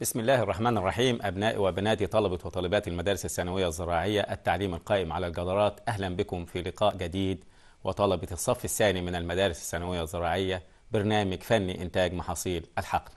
بسم الله الرحمن الرحيم أبناء وبناتي طلبة وطالبات المدارس الثانوية الزراعية التعليم القائم على الجدارات أهلا بكم في لقاء جديد وطلبة الصف الثاني من المدارس الثانوية الزراعية برنامج فني إنتاج محاصيل الحقل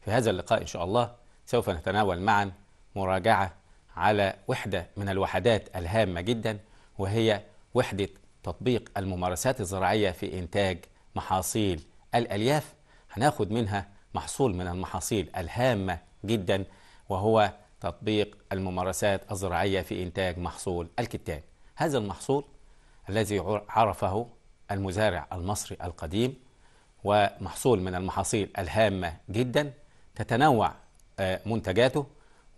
في هذا اللقاء إن شاء الله سوف نتناول معا مراجعة على وحدة من الوحدات الهامة جدا وهي وحدة تطبيق الممارسات الزراعية في إنتاج محاصيل الألياف هناخد منها محصول من المحاصيل الهامة جدا وهو تطبيق الممارسات الزراعية في إنتاج محصول الكتان هذا المحصول الذي عرفه المزارع المصري القديم ومحصول من المحاصيل الهامة جدا تتنوع آه، منتجاته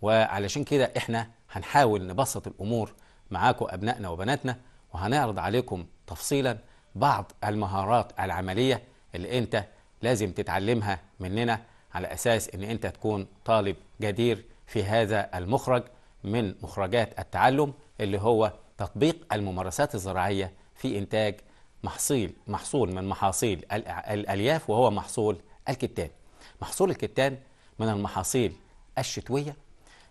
وعلشان كده احنا هنحاول نبسط الأمور معاكم أبنائنا وبناتنا وهنعرض عليكم تفصيلا بعض المهارات العملية اللي انت لازم تتعلمها مننا على أساس أن أنت تكون طالب جدير في هذا المخرج من مخرجات التعلم اللي هو تطبيق الممارسات الزراعية في إنتاج محصيل محصول من محاصيل الألياف وهو محصول الكتان محصول الكتان من المحاصيل الشتوية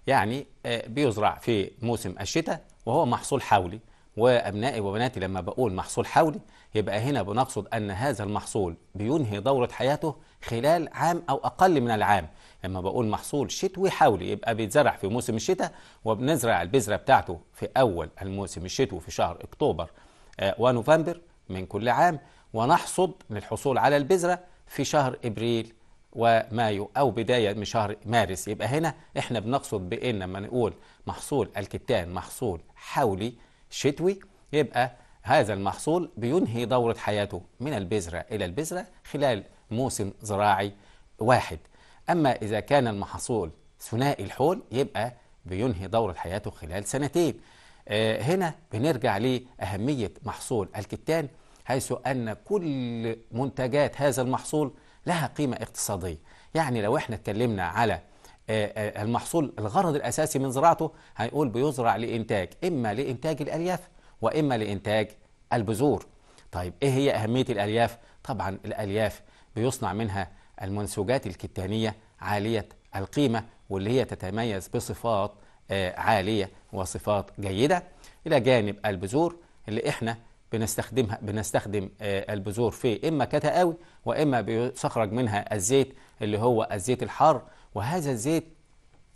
يعني آه، بيزرع في موسم الشتاء وهو محصول حولي وأبنائي وبناتي لما بقول محصول حولي يبقى هنا بنقصد أن هذا المحصول بينهي دورة حياته خلال عام أو أقل من العام لما بقول محصول شتوي حولي يبقى بيتزرع في موسم الشتاء وبنزرع البذرة بتاعته في أول الموسم الشتوي في شهر أكتوبر آه، ونوفمبر من كل عام ونحصد للحصول على البذرة في شهر إبريل ومايو أو بداية من شهر مارس يبقى هنا إحنا بنقصد بإن لما نقول محصول الكتان محصول حولي شتوي يبقى هذا المحصول بينهي دورة حياته من البذرة إلى البذرة خلال موسم زراعي واحد أما إذا كان المحصول ثنائي الحول يبقى بينهي دورة حياته خلال سنتين آه، هنا بنرجع لأهمية محصول الكتان حيث أن كل منتجات هذا المحصول لها قيمة اقتصادية يعني لو احنا اتكلمنا على آه، آه، المحصول الغرض الأساسي من زراعته هيقول بيزرع لإنتاج إما لإنتاج الألياف وإما لإنتاج البذور طيب إيه هي أهمية الألياف؟ طبعا الألياف بيصنع منها المنسوجات الكتانية عالية القيمة واللي هي تتميز بصفات آه، عالية وصفات جيدة إلى جانب البذور اللي إحنا بنستخدمها بنستخدم آه، البذور في إما كتقاوي وإما بيستخرج منها الزيت اللي هو الزيت الحار وهذا الزيت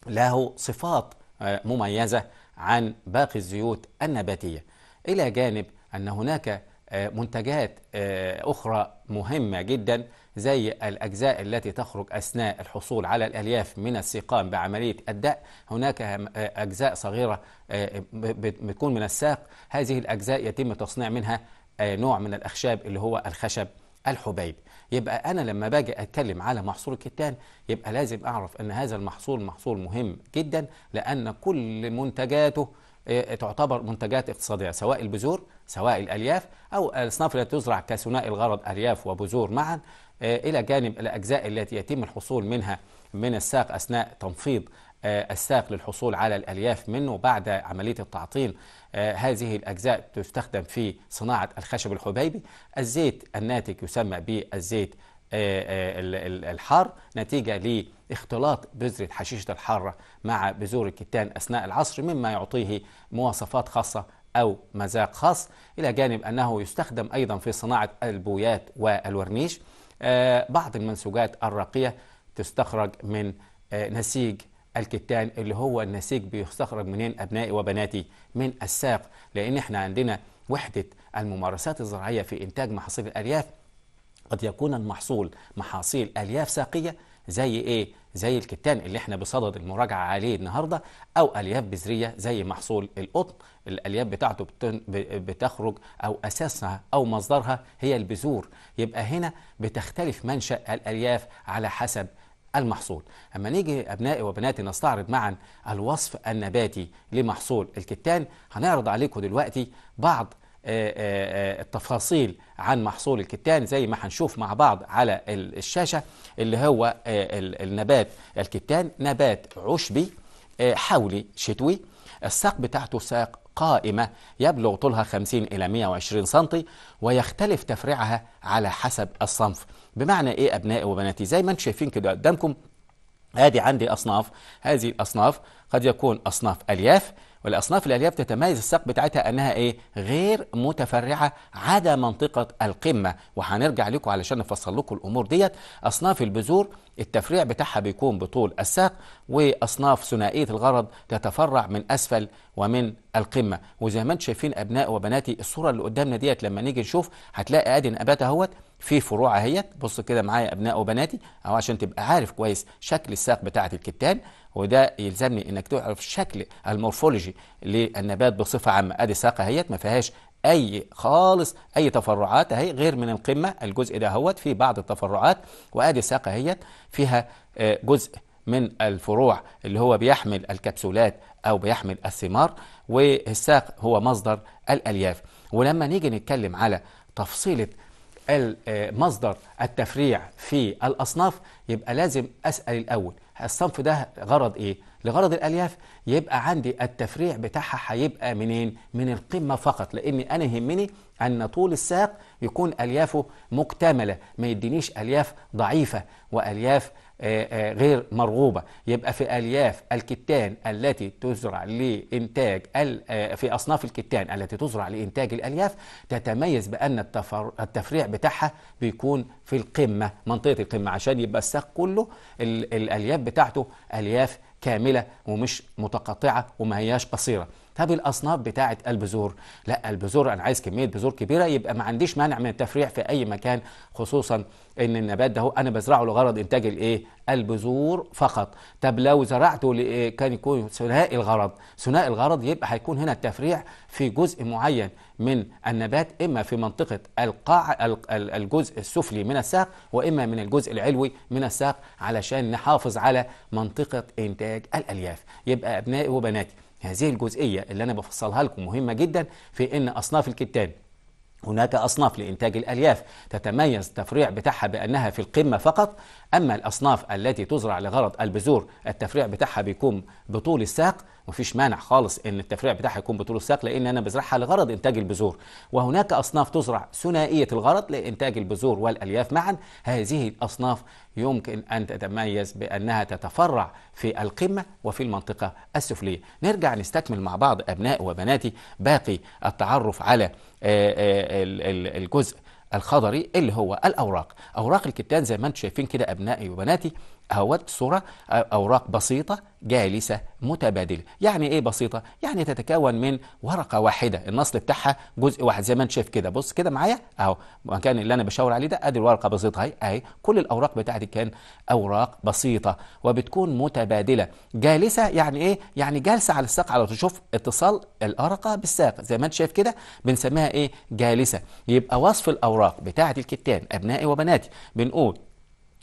له صفات آه، مميزة عن باقي الزيوت النباتية إلى جانب أن هناك آه، منتجات آه، أخرى مهمة جدا زي الأجزاء التي تخرج أثناء الحصول على الألياف من السيقان بعملية الدأ هناك آه، أجزاء صغيرة بتكون من الساق هذه الأجزاء يتم تصنيع منها نوع من الأخشاب اللي هو الخشب الحبيب يبقى أنا لما باجي أتكلم على محصول الكتان يبقى لازم أعرف أن هذا المحصول محصول مهم جدا لأن كل منتجاته إيه، تعتبر منتجات اقتصادية سواء البذور سواء الألياف أو الأصناف التي تزرع كثنائي الغرض ألياف وبذور معا إيه، إلى جانب الأجزاء التي يتم الحصول منها من الساق أثناء تنفيض إيه، الساق للحصول على الألياف منه بعد عملية التعطيل هذه الأجزاء تستخدم في صناعة الخشب الحبيبي الزيت الناتج يسمى بالزيت آه، آه، الحار نتيجة لاختلاط بذرة حشيشة الحارة مع بذور الكتان أثناء العصر مما يعطيه مواصفات خاصة أو مذاق خاص إلى جانب أنه يستخدم أيضا في صناعة البويات والورنيش آه، بعض المنسوجات الراقية تستخرج من نسيج الكتان اللي هو النسيج بيستخرج منين أبنائي وبناتي من الساق لأن احنا عندنا وحدة الممارسات الزراعية في إنتاج محاصيل الأرياف قد يكون المحصول محاصيل الياف ساقيه زي ايه زي الكتان اللي احنا بصدد المراجعه عليه النهارده او الياف بذريه زي محصول القطن الالياف بتاعته بتخرج او اساسها او مصدرها هي البذور يبقى هنا بتختلف منشا الالياف على حسب المحصول أما نيجي أبنائي وبناتي نستعرض معا الوصف النباتي لمحصول الكتان هنعرض عليكم دلوقتي بعض آه، آه، آه، التفاصيل عن محصول الكتان زي ما هنشوف مع بعض على الشاشة اللي هو النبات الكتان نبات عشبي حولي شتوي الساق بتاعته ساق قائمة يبلغ طولها 50 إلى 120 سنتي ويختلف تفريعها على حسب الصنف بمعنى إيه أبنائي وبناتي زي ما أنتم شايفين كده قدامكم هذه عندي أصناف هذه الأصناف قد يكون أصناف ألياف والاصناف الالياف تتميز الساق بتاعتها انها ايه غير متفرعه عدا منطقه القمه وهنرجع لكم علشان نفصل لكم الامور ديت اصناف البذور التفريع بتاعها بيكون بطول الساق واصناف ثنائيه الغرض تتفرع من اسفل ومن القمه وزي ما انتم شايفين ابناء وبناتي الصوره اللي قدامنا ديت لما نيجي نشوف هتلاقي ادي نبات اهوت في فروع اهيت بص كده معايا ابناء وبناتي او عشان تبقى عارف كويس شكل الساق بتاعه الكتان وده يلزمني انك تعرف الشكل المورفولوجي للنبات بصفه عامه ادي ساقه اهيت ما فيهاش اي خالص اي تفرعات اهي غير من القمه الجزء ده هوت فيه بعض التفرعات وادي ساقه اهيت فيها آه، جزء من الفروع اللي هو بيحمل الكبسولات او بيحمل الثمار والساق هو مصدر الالياف ولما نيجي نتكلم على تفصيله آه، مصدر التفريع في الاصناف يبقى لازم اسال الاول الصنف ده غرض ايه لغرض الالياف يبقى عندي التفريع بتاعها هيبقى منين من القمه فقط لان انا يهمني ان طول الساق يكون اليافه مكتمله ما يدينيش الياف ضعيفه والياف آه، آه، غير مرغوبة يبقى في ألياف الكتان التي تزرع لإنتاج آه، في أصناف الكتان التي تزرع لإنتاج الألياف تتميز بأن التفريع بتاعها بيكون في القمة منطقة القمة عشان يبقى الساق كله الألياف بتاعته ألياف كاملة ومش متقطعة وما هياش قصيرة طب الاصناف بتاعه البذور لا البذور انا عايز كميه بذور كبيره يبقى ما عنديش مانع من التفريع في اي مكان خصوصا ان النبات ده انا بزرعه لغرض انتاج الايه البذور فقط طب لو زرعته إيه؟ كان يكون ثنائي الغرض ثنائي الغرض يبقى هيكون هنا التفريع في جزء معين من النبات اما في منطقه القاع الجزء السفلي من الساق واما من الجزء العلوي من الساق علشان نحافظ على منطقه انتاج الالياف يبقى ابنائي وبناتي هذه الجزئية اللي أنا بفصلها لكم مهمة جدا في أن أصناف الكتان هناك أصناف لإنتاج الألياف تتميز التفريع بتاعها بأنها في القمة فقط أما الأصناف التي تزرع لغرض البذور التفريع بتاعها بيكون بطول الساق مفيش مانع خالص ان التفريع بتاعها يكون بطول الساق لان انا بزرعها لغرض انتاج البذور وهناك اصناف تزرع ثنائيه الغرض لانتاج البذور والالياف معا هذه الاصناف يمكن ان تتميز بانها تتفرع في القمه وفي المنطقه السفليه نرجع نستكمل مع بعض ابنائي وبناتي باقي التعرف على آه، آه، الجزء الخضري اللي هو الاوراق اوراق الكتان زي ما انتم شايفين كده ابنائي وبناتي اهوت صورة اوراق بسيطه جالسه متبادله يعني ايه بسيطه يعني تتكون من ورقه واحده النصل بتاعها جزء واحد زي ما انت شايف كده بص كده معايا اهو المكان اللي انا بشاور عليه ده ادي الورقه بسيطه اهي اهي كل الاوراق بتاعتي كان اوراق بسيطه وبتكون متبادله جالسه يعني ايه يعني جالسه على الساق على تشوف اتصال الأرقة بالساق زي ما انت شايف كده بنسميها ايه جالسه يبقى وصف الاوراق بتاعه الكتان ابنائي وبناتي بنقول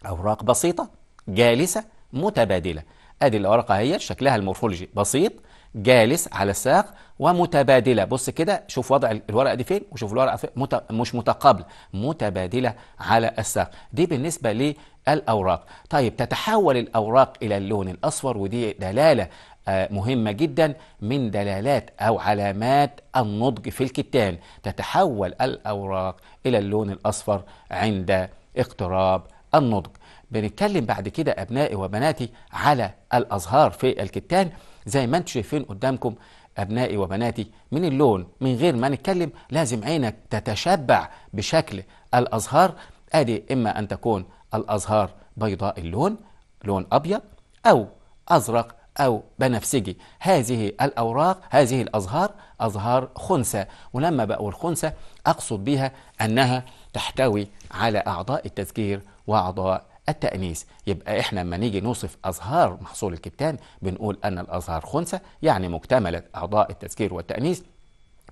اوراق بسيطه جالسة متبادلة ادي الورقة هي شكلها المورفولوجي بسيط جالس على الساق ومتبادلة بص كده شوف وضع الورقة دي فين وشوف الورقة فين مت... مش متقابلة متبادلة على الساق دي بالنسبة للأوراق طيب تتحول الأوراق إلى اللون الأصفر ودي دلالة آه، مهمة جدا من دلالات أو علامات النضج في الكتان تتحول الأوراق إلى اللون الأصفر عند اقتراب النضج بنتكلم بعد كده أبنائي وبناتي على الأزهار في الكتان زي ما انتم شايفين قدامكم أبنائي وبناتي من اللون من غير ما نتكلم لازم عينك تتشبع بشكل الأزهار أدي إما أن تكون الأزهار بيضاء اللون لون أبيض أو أزرق أو بنفسجي هذه الأوراق هذه الأزهار أزهار خنسة ولما بقول خنسة أقصد بها أنها تحتوي على أعضاء التذكير وأعضاء التأنيث يبقى إحنا لما نيجي نوصف أزهار محصول الكتان بنقول أن الأزهار خنثى يعني مكتملة أعضاء التذكير والتأنيث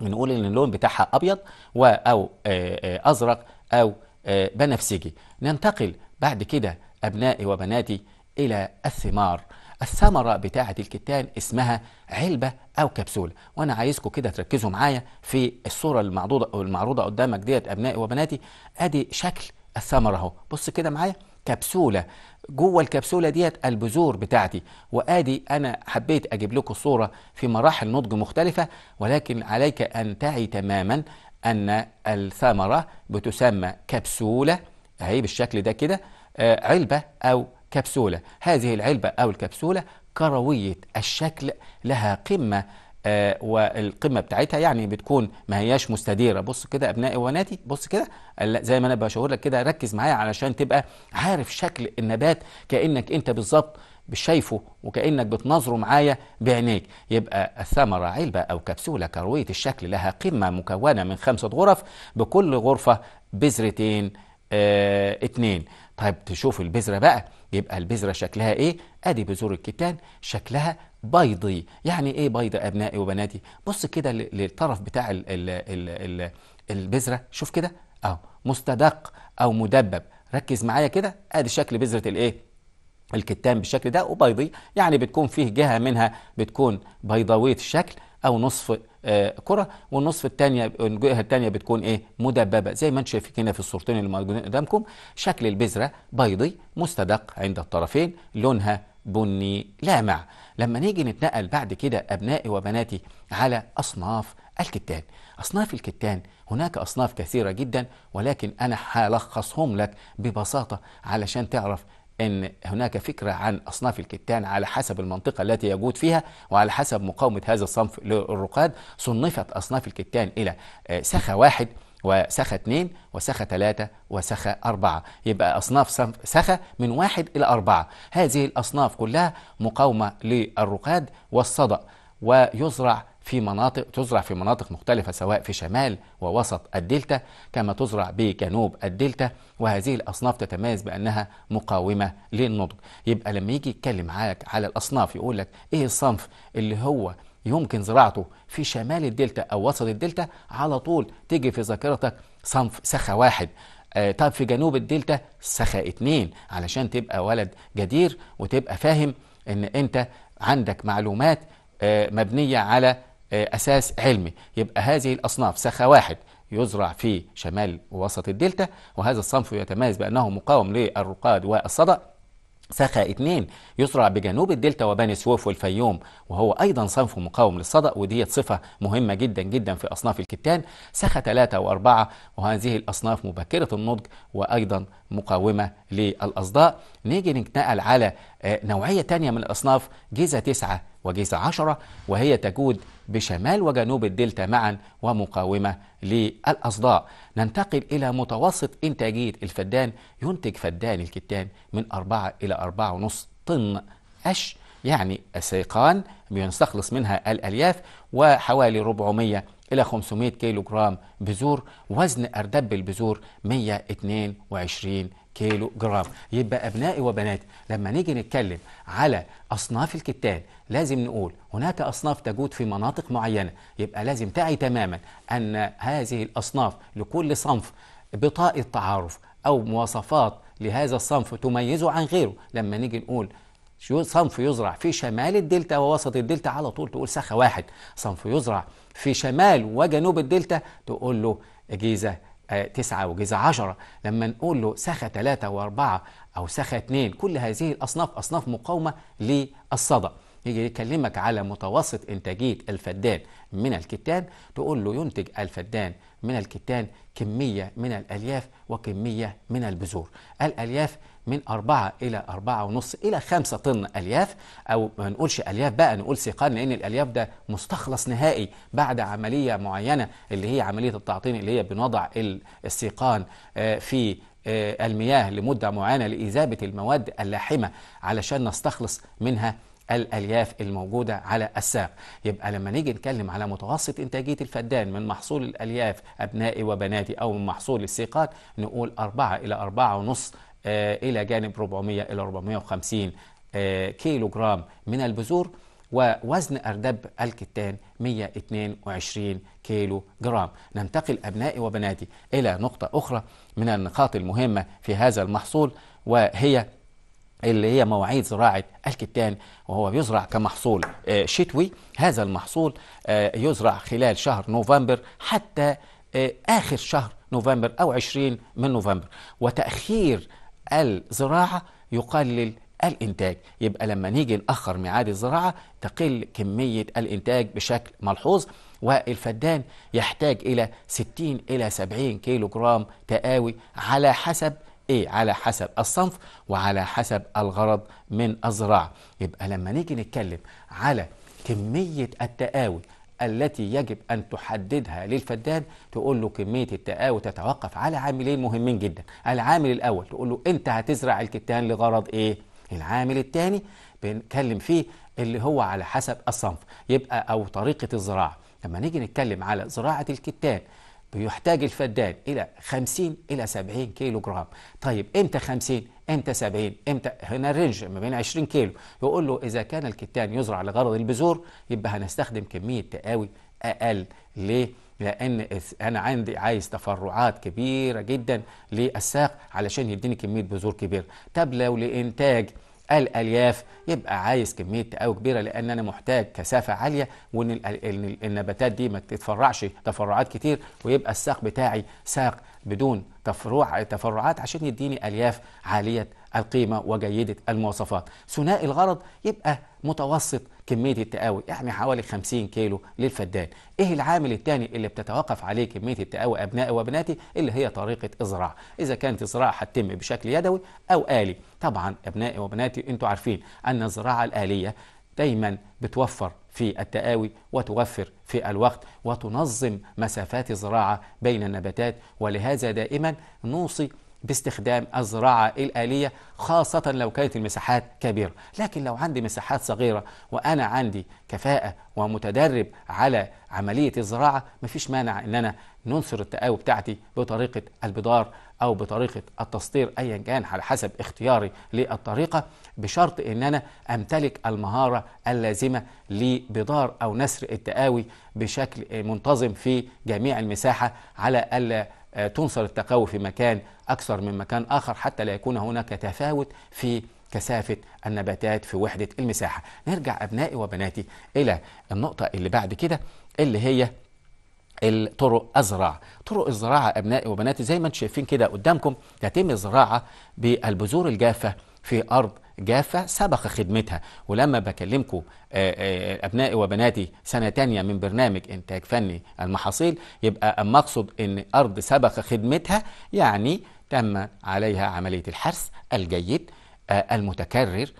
بنقول إن اللون بتاعها أبيض و أو آه، آه، أزرق أو آه، بنفسجي ننتقل بعد كده أبنائي وبناتي إلى الثمار الثمرة بتاعة الكتان اسمها علبة أو كبسولة وأنا عايزكم كده تركزوا معايا في الصورة المعروضة قدامك ديت أبنائي وبناتي أدي شكل الثمرة أهو بص كده معايا كبسولة جوه الكبسولة ديت البذور بتاعتي وآدي أنا حبيت أجيب لكم الصورة في مراحل نضج مختلفة ولكن عليك أن تعي تماما أن الثمرة بتسمى كبسولة أهي بالشكل ده كده آه، علبة أو كبسولة هذه العلبة أو الكبسولة كروية الشكل لها قمة آه، والقمه بتاعتها يعني بتكون ما هياش مستديره بص كده ابنائي وبناتي بص كده زي ما انا بشاور لك كده ركز معايا علشان تبقى عارف شكل النبات كانك انت بالظبط شايفه وكانك بتناظره معايا بعينيك يبقى الثمره علبه او كبسوله كرويه الشكل لها قمه مكونه من خمسه غرف بكل غرفه بذرتين اه اتنين طيب تشوف البذره بقى يبقى البذره شكلها ايه ادي بذور الكتان شكلها بيضي يعني ايه بيض ابنائي وبناتي بص كده للطرف بتاع الـ الـ الـ الـ البذره شوف كده اهو مستدق او مدبب ركز معايا كده ادي شكل بذره الايه الكتان بالشكل ده وبيضي يعني بتكون فيه جهه منها بتكون بيضاويه الشكل او نصف آه كره والنصف الثانيه الجهه الثانيه بتكون ايه مدببه زي ما انتم شايفين هنا في الصورتين اللي موجودين قدامكم شكل البذره بيضي مستدق عند الطرفين لونها بني لامع لما نيجي نتنقل بعد كده أبنائي وبناتي على أصناف الكتان أصناف الكتان هناك أصناف كثيرة جدا ولكن أنا هلخصهم لك ببساطة علشان تعرف أن هناك فكرة عن أصناف الكتان على حسب المنطقة التي يجود فيها وعلى حسب مقاومة هذا الصنف للرقاد صنفت أصناف الكتان إلى آه، سخة واحد وسخة 2 وسخة 3 وسخة 4 يبقى أصناف سخة من 1 إلى 4 هذه الأصناف كلها مقاومة للرقاد والصدأ ويزرع في مناطق تزرع في مناطق مختلفة سواء في شمال ووسط الدلتا كما تزرع بجنوب الدلتا وهذه الأصناف تتميز بأنها مقاومة للنضج يبقى لما يجي يتكلم معاك على الأصناف يقول لك إيه الصنف اللي هو يمكن زراعته في شمال الدلتا او وسط الدلتا على طول تيجي في ذاكرتك صنف سخة واحد آه طب في جنوب الدلتا سخة اتنين علشان تبقى ولد جدير وتبقى فاهم ان انت عندك معلومات آه مبنية على آه اساس علمي يبقى هذه الاصناف سخة واحد يزرع في شمال ووسط الدلتا وهذا الصنف يتميز بأنه مقاوم للرقاد والصدأ سخاء 2 يزرع بجنوب الدلتا وبني سويف والفيوم وهو أيضا صنف مقاوم للصدأ وديت صفة مهمة جدا جدا في أصناف الكتان سخاء 3 و4 وهذه الأصناف مبكرة النضج وأيضا مقاومة للأصداء نيجي نتنقل على آه، نوعية تانية من الأصناف جيزة 9 وجيزة 10 وهي تجود بشمال وجنوب الدلتا معا ومقاومة للأصداء ننتقل إلى متوسط إنتاجية الفدان ينتج فدان الكتان من 4 إلى 4.5 طن قش يعني السيقان بنستخلص منها الألياف وحوالي 400 إلى 500 كيلو جرام بذور وزن أردب البذور 122 كيلو جرام يبقى أبنائي وبناتي لما نيجي نتكلم على أصناف الكتان لازم نقول هناك أصناف تجود في مناطق معينة يبقى لازم تعي تماما أن هذه الأصناف لكل صنف بطاقة تعارف أو مواصفات لهذا الصنف تميزه عن غيره لما نيجي نقول صنف يزرع في شمال الدلتا ووسط الدلتا على طول تقول سخة واحد صنف يزرع في شمال وجنوب الدلتا تقول له جيزة آه، تسعة وجزء عشرة لما نقول له سخة ثلاثة وأربعة أو سخة اثنين كل هذه الأصناف أصناف مقاومة للصدى يجي يكلمك على متوسط إنتاجية الفدان من الكتان تقول له ينتج الفدان من الكتان كمية من الألياف وكمية من البذور الألياف من 4 إلى 4.5 إلى 5 طن ألياف أو ما نقولش ألياف بقى نقول سيقان لأن الألياف ده مستخلص نهائي بعد عملية معينة اللي هي عملية التعطين اللي هي بنوضع السيقان آه، في آه، المياه لمدة معينة لإذابة المواد اللاحمة علشان نستخلص منها الألياف الموجودة على الساق يبقى لما نيجي نتكلم على متوسط إنتاجية الفدان من محصول الألياف أبنائي وبناتي أو من محصول السيقات نقول 4 إلى 4.5 آه، إلى جانب 400 إلى 450 كيلو جرام من البذور ووزن أردب الكتان 122 كيلو جرام ننتقل أبنائي وبناتي إلى نقطة أخرى من النقاط المهمة في هذا المحصول وهي اللي هي مواعيد زراعة الكتان وهو يزرع كمحصول آه، شتوي هذا المحصول آه، يزرع خلال شهر نوفمبر حتى آخر شهر نوفمبر أو 20 من نوفمبر وتأخير الزراعة يقلل الإنتاج يبقى لما نيجي نأخر ميعاد الزراعة تقل كمية الإنتاج بشكل ملحوظ والفدان يحتاج إلى 60 إلى 70 كيلو جرام تقاوي على حسب إيه؟ على حسب الصنف وعلى حسب الغرض من الزراعة يبقى لما نيجي نتكلم على كمية التقاوي التي يجب أن تحددها للفدان تقول له كمية التقاوي تتوقف على عاملين مهمين جدا العامل الأول تقول له أنت هتزرع الكتان لغرض إيه العامل الثاني بنتكلم فيه اللي هو على حسب الصنف يبقى أو طريقة الزراعة لما نيجي نتكلم على زراعة الكتان بيحتاج الفدان إلى 50 إلى 70 كيلو جرام طيب إمتى 50 امتى 70 امتى هنا الرينج ما بين 20 كيلو يقول له اذا كان الكتان يزرع لغرض البذور يبقى هنستخدم كميه تقاوي اقل ليه لان انا عندي عايز تفرعات كبيره جدا للساق علشان يديني كميه بذور كبيره طب لو لانتاج الالياف يبقى عايز كميه تقاوي كبيره لان انا محتاج كثافه عاليه وان النباتات دي ما تتفرعش تفرعات كتير ويبقى الساق بتاعي ساق بدون تفرع تفرعات عشان يديني الياف عاليه القيمه وجيده المواصفات ثنائي الغرض يبقى متوسط كميه التقاوي احنا يعني حوالي 50 كيلو للفدان ايه العامل الثاني اللي بتتوقف عليه كميه التقاوي ابنائي وبناتي اللي هي طريقه الزراعه اذا كانت الزراعه هتتم بشكل يدوي او الي طبعا ابنائي وبناتي انتوا عارفين ان الزراعه الاليه دايما بتوفر في التقاوي وتوفر في الوقت وتنظم مسافات الزراعة بين النباتات ولهذا دائما نوصي باستخدام الزراعة الآلية خاصة لو كانت المساحات كبيرة لكن لو عندي مساحات صغيرة وأنا عندي كفاءة ومتدرب على عملية الزراعة مفيش مانع أن أنا ننصر التقاوي بتاعتي بطريقة البدار أو بطريقة التسطير أيا كان على حسب اختياري للطريقة بشرط أن أنا أمتلك المهارة اللازمة لبدار أو نسر التقاوي بشكل منتظم في جميع المساحة على ألا آه، تنصر التقاوي في مكان أكثر من مكان آخر حتى لا يكون هناك تفاوت في كثافة النباتات في وحدة المساحة نرجع أبنائي وبناتي إلى النقطة اللي بعد كده اللي هي الطرق الزراعة طرق الزراعة أبنائي وبناتي زي ما انتم شايفين كده قدامكم تتم الزراعة بالبذور الجافة في أرض جافة سبق خدمتها ولما بكلمكم آه، آه، أبنائي وبناتي سنة تانية من برنامج إنتاج فني المحاصيل يبقى أما أقصد أن أرض سبق خدمتها يعني تم عليها عملية الحرث الجيد آه، المتكرر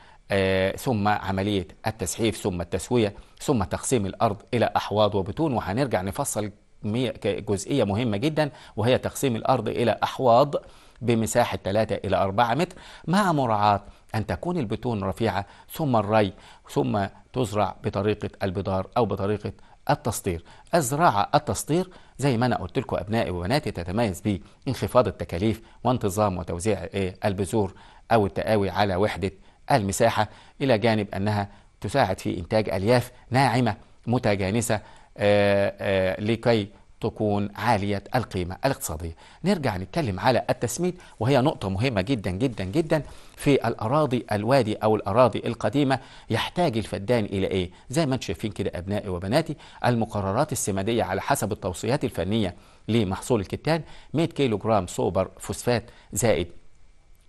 ثم عملية التسحيف ثم التسوية ثم تقسيم الأرض إلى أحواض وبتون وهنرجع نفصل جزئية مهمة جدا وهي تقسيم الأرض إلى أحواض بمساحة 3 إلى 4 متر مع مراعاة أن تكون البتون رفيعة ثم الري ثم تزرع بطريقة البدار أو بطريقة التسطير الزراعة التسطير زي ما أنا قلت لكم أبنائي وبناتي تتميز بانخفاض التكاليف وانتظام وتوزيع آه، البذور أو التقاوي على وحدة المساحة إلى جانب أنها تساعد في إنتاج ألياف ناعمة متجانسة آه، آه، لكي تكون عالية القيمة الاقتصادية نرجع نتكلم على التسميد وهي نقطة مهمة جدا جدا جدا في الأراضي الوادي أو الأراضي القديمة يحتاج الفدان إلى إيه زي ما انتم شايفين كده أبنائي وبناتي المقررات السمادية على حسب التوصيات الفنية لمحصول الكتان 100 كيلو جرام سوبر فوسفات زائد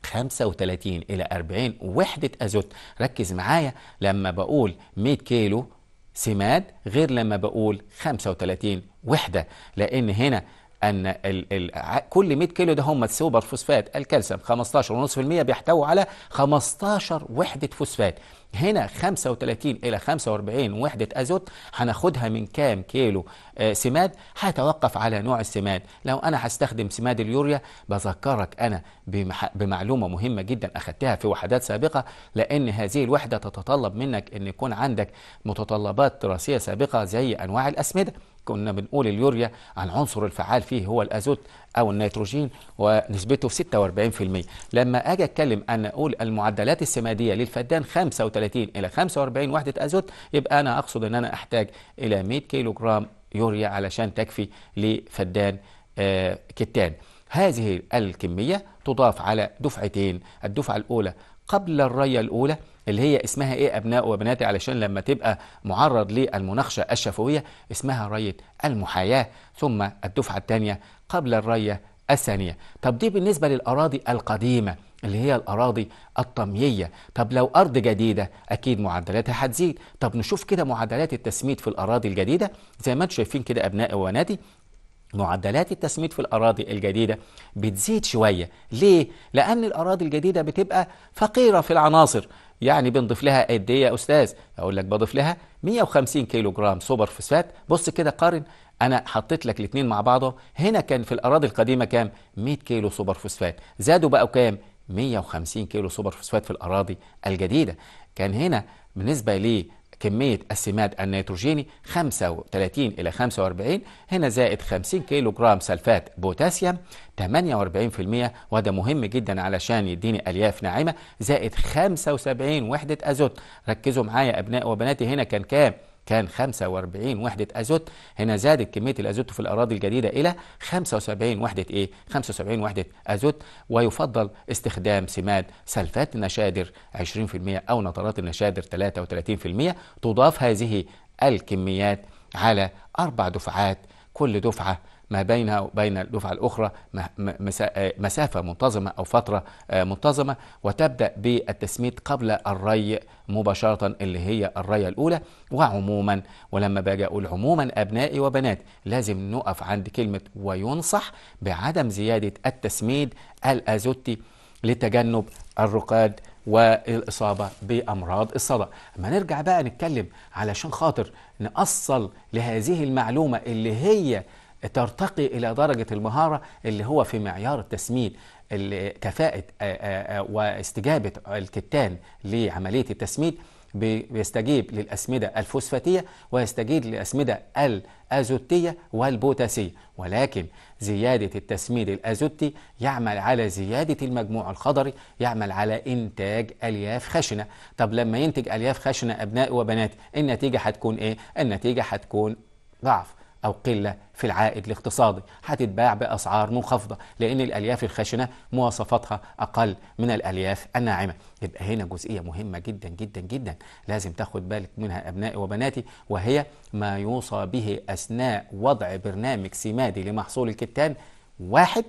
35 إلى 40 وحدة أزوت ركز معايا لما بقول 100 كيلو سماد غير لما بقول 35 وحدة لأن هنا أن الـ الـ كل 100 كيلو ده هم السوبر فوسفات الكالسيوم 15.5% بيحتوي على 15 وحدة فوسفات هنا 35 إلى 45 وحدة أزوت هناخدها من كام كيلو آه، سماد هيتوقف على نوع السماد لو أنا هستخدم سماد اليوريا بذكرك أنا بمعلومة مهمة جدا أخدتها في وحدات سابقة لأن هذه الوحدة تتطلب منك أن يكون عندك متطلبات دراسية سابقة زي أنواع الأسمدة كنا بنقول اليوريا العنصر الفعال فيه هو الازوت او النيتروجين ونسبته 46% لما اجي اتكلم ان اقول المعدلات السماديه للفدان 35 الى 45 وحده ازوت يبقى انا اقصد ان انا احتاج الى 100 كيلوغرام يوريا علشان تكفي لفدان آه، كتان هذه الكميه تضاف على دفعتين الدفعه الاولى قبل الريه الاولى اللي هي اسمها ايه ابناء وبناتي علشان لما تبقى معرض للمناقشه الشفويه اسمها ريه المحاياه ثم الدفعه الثانيه قبل الريه الثانيه طب دي بالنسبه للاراضي القديمه اللي هي الأراضي الطمية طب لو أرض جديدة أكيد معدلاتها هتزيد طب نشوف كده معدلات التسميد في الأراضي الجديدة زي ما انتم شايفين كده أبنائي وبناتي معدلات التسميد في الأراضي الجديدة بتزيد شوية ليه؟ لأن الأراضي الجديدة بتبقى فقيرة في العناصر يعني بنضيف لها قد ايه يا استاذ اقول لك بضيف لها 150 كيلو جرام سوبر فوسفات بص كده قارن انا حطيت لك الاثنين مع بعضه هنا كان في الاراضي القديمه كام 100 كيلو سوبر فوسفات زادوا بقوا كام 150 كيلو سوبر فوسفات في الاراضي الجديده كان هنا بالنسبه ليه كمية السماد النيتروجيني 35 إلى 45 هنا زائد 50 كيلو جرام سلفات بوتاسيوم 48% وده مهم جدا علشان يديني ألياف ناعمة زائد 75 وحدة أزوت ركزوا معايا أبناء وبناتي هنا كان كام؟ كان 45 وحدة أزوت هنا زادت كمية الأزوت في الأراضي الجديدة إلى 75 وحدة إيه؟ 75 وحدة أزوت ويفضل استخدام سماد سلفات النشادر 20% أو نطرات النشادر 33% تضاف هذه الكميات على أربع دفعات كل دفعة ما بينها وبين الدفعة الأخرى آه، مسافة منتظمة أو فترة آه، منتظمة وتبدأ بالتسميد قبل الري مباشرة اللي هي الرية الأولى وعموما ولما باجي أقول عموما أبنائي وبنات لازم نقف عند كلمة وينصح بعدم زيادة التسميد الأزوتي لتجنب الرقاد والإصابة بأمراض الصدى ما نرجع بقى نتكلم علشان خاطر نأصل لهذه المعلومة اللي هي ترتقي إلى درجة المهارة اللي هو في معيار التسميد كفاءة واستجابة الكتان لعملية التسميد بيستجيب للأسمدة الفوسفاتية ويستجيب للأسمدة الأزوتية والبوتاسية ولكن زيادة التسميد الأزوتي يعمل على زيادة المجموع الخضري يعمل على إنتاج ألياف خشنة طب لما ينتج ألياف خشنة أبناء وبنات النتيجة هتكون إيه؟ النتيجة هتكون ضعف أو قلة في العائد الاقتصادي هتتباع بأسعار منخفضة لأن الألياف الخشنة مواصفاتها أقل من الألياف الناعمة يبقى هنا جزئية مهمة جدا جدا جدا لازم تاخد بالك منها أبنائي وبناتي وهي ما يوصى به أثناء وضع برنامج سمادي لمحصول الكتان واحد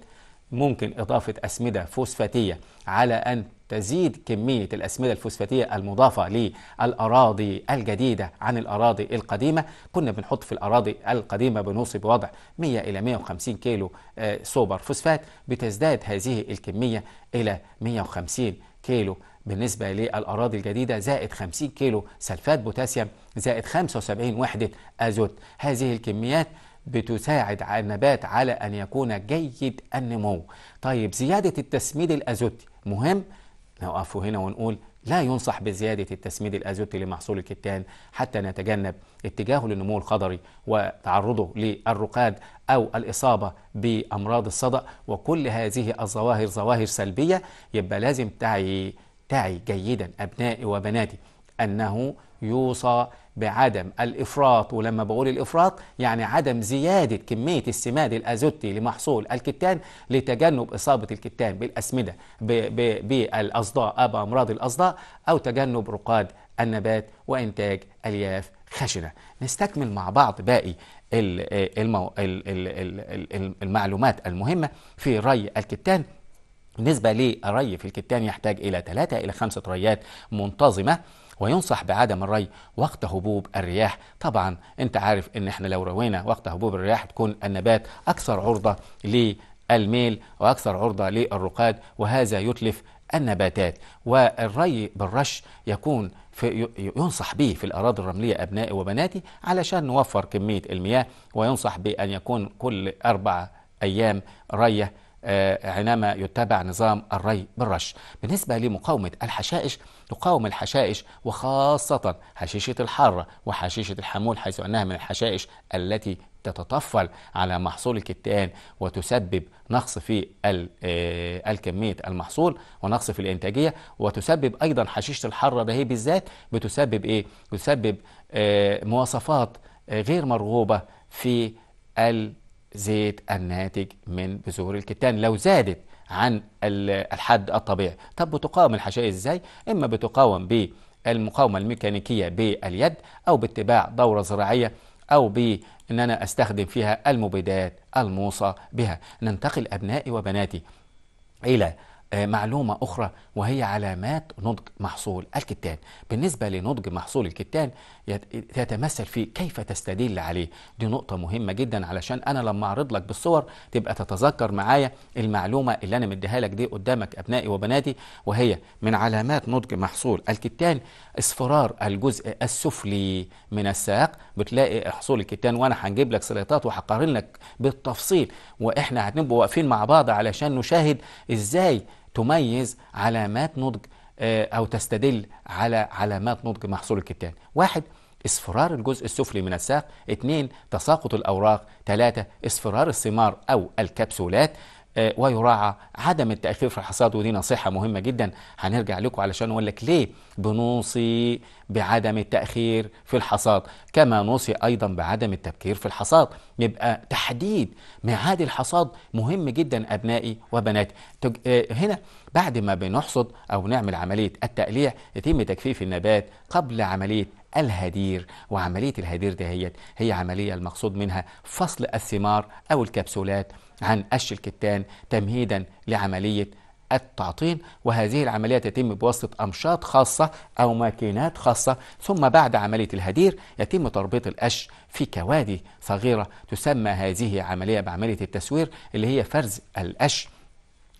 ممكن إضافة أسمدة فوسفاتية على أن تزيد كمية الأسمدة الفوسفاتية المضافة للأراضي الجديدة عن الأراضي القديمة كنا بنحط في الأراضي القديمة بنوصي بوضع 100 إلى 150 كيلو آه، سوبر فوسفات بتزداد هذه الكمية إلى 150 كيلو بالنسبة للأراضي الجديدة زائد 50 كيلو سلفات بوتاسيوم زائد 75 وحدة أزوت هذه الكميات بتساعد على النبات على أن يكون جيد النمو طيب زيادة التسميد الأزوتي مهم نقف هنا ونقول لا ينصح بزيادة التسميد الأزوتي لمحصول الكتان حتى نتجنب اتجاهه للنمو الخضري وتعرضه للرقاد أو الإصابة بأمراض الصدأ وكل هذه الظواهر ظواهر سلبية يبقى لازم تعي تعي جيدا أبنائي وبناتي أنه يوصى بعدم الإفراط ولما بقول الإفراط يعني عدم زيادة كمية السماد الأزوتي لمحصول الكتان لتجنب إصابة الكتان بالأسمدة بالأصداء أو بأمراض الأصداء أو تجنب رقاد النبات وإنتاج ألياف خشنة نستكمل مع بعض باقي المعلومات المهمة في ري الكتان بالنسبة للري في الكتان يحتاج إلى 3 إلى 5 ريات منتظمة وينصح بعدم الري وقت هبوب الرياح طبعا انت عارف ان احنا لو روينا وقت هبوب الرياح تكون النبات اكثر عرضه للميل واكثر عرضه للرقاد وهذا يتلف النباتات والري بالرش يكون في ينصح به في الأراضي الرملية أبنائي وبناتي علشان نوفر كمية المياه وينصح بأن يكون كل أربع أيام رية آه، حينما عندما يتبع نظام الري بالرش بالنسبة لمقاومة الحشائش تقاوم الحشائش وخاصة حشيشة الحارة وحشيشة الحمول حيث أنها من الحشائش التي تتطفل على محصول الكتان وتسبب نقص في آه، الكمية المحصول ونقص في الإنتاجية وتسبب أيضا حشيشة الحارة ده هي بالذات بتسبب إيه؟ بتسبب آه، مواصفات آه، غير مرغوبة في الزيت الناتج من بذور الكتان لو زادت عن الحد الطبيعي طب بتقاوم الحشائش ازاي اما بتقاوم بالمقاومه الميكانيكيه باليد او باتباع دوره زراعيه او بان انا استخدم فيها المبيدات الموصى بها ننتقل ابنائي وبناتي الى آه، معلومة أخرى وهي علامات نضج محصول الكتان بالنسبة لنضج محصول الكتان تتمثل في كيف تستدل عليه دي نقطة مهمة جدا علشان أنا لما أعرض لك بالصور تبقى تتذكر معايا المعلومة اللي أنا مديها لك دي قدامك أبنائي وبناتي وهي من علامات نضج محصول الكتان اصفرار الجزء السفلي من الساق بتلاقي حصول الكتان وأنا هنجيب لك سليطات وهقارن لك بالتفصيل وإحنا هنبقى واقفين مع بعض علشان نشاهد إزاي تميز علامات نضج آه، أو تستدل على علامات نضج محصول الكتان واحد اصفرار الجزء السفلي من الساق 2 تساقط الأوراق 3 اصفرار الثمار أو الكبسولات آه، ويراعى عدم التأخير في الحصاد ودي نصيحة مهمة جدا هنرجع لكم علشان نقول لك ليه بنوصي بعدم التأخير في الحصاد كما نوصي أيضا بعدم التبكير في الحصاد يبقى تحديد ميعاد الحصاد مهم جدا أبنائي وبناتي آه، هنا بعد ما بنحصد أو نعمل عملية التقليع يتم تجفيف النبات قبل عملية الهدير وعملية الهدير دهيت هي عملية المقصود منها فصل الثمار أو الكبسولات عن قش الكتان تمهيدا لعملية التعطين وهذه العملية تتم بواسطة أمشاط خاصة أو ماكينات خاصة ثم بعد عملية الهدير يتم تربيط القش في كوادي صغيرة تسمى هذه عملية بعملية التسوير اللي هي فرز القش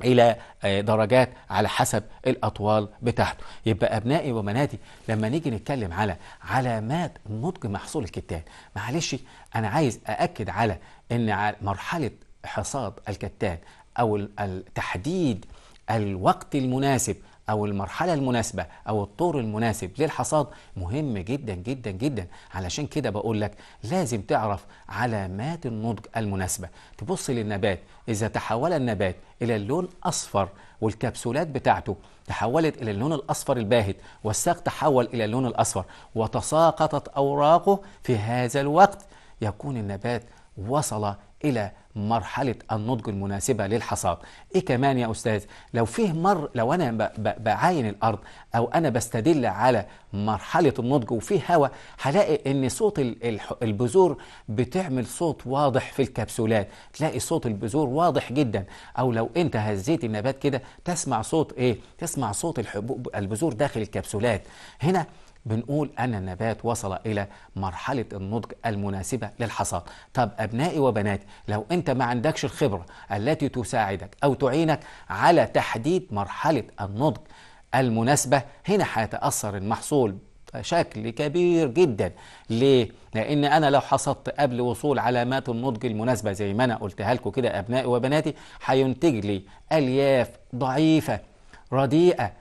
الى آه، درجات على حسب الاطوال بتاعته يبقى ابنائي وبناتي لما نيجي نتكلم على علامات نضج محصول الكتان معلش انا عايز ااكد على ان مرحله حصاد الكتان أو تحديد الوقت المناسب أو المرحلة المناسبة أو الطور المناسب للحصاد مهم جدا جدا جدا علشان كده بقول لك لازم تعرف علامات النضج المناسبة تبص للنبات إذا تحول النبات إلى اللون أصفر والكبسولات بتاعته تحولت إلى اللون الأصفر الباهت والساق تحول إلى اللون الأصفر وتساقطت أوراقه في هذا الوقت يكون النبات وصل إلى مرحله النضج المناسبه للحصاد ايه كمان يا استاذ لو فيه مر لو انا بعاين الارض او انا بستدل على مرحله النضج وفيه هواء هلاقي ان صوت البذور بتعمل صوت واضح في الكبسولات تلاقي صوت البذور واضح جدا او لو انت هزيت النبات كده تسمع صوت ايه تسمع صوت البذور داخل الكبسولات هنا بنقول أن النبات وصل إلى مرحلة النضج المناسبة للحصاد طب أبنائي وبناتي لو أنت ما عندكش الخبرة التي تساعدك أو تعينك على تحديد مرحلة النضج المناسبة هنا هيتأثر المحصول شكل كبير جدا ليه؟ لأن أنا لو حصدت قبل وصول علامات النضج المناسبة زي ما أنا قلتها لكم كده أبنائي وبناتي هينتج لي ألياف ضعيفة رديئة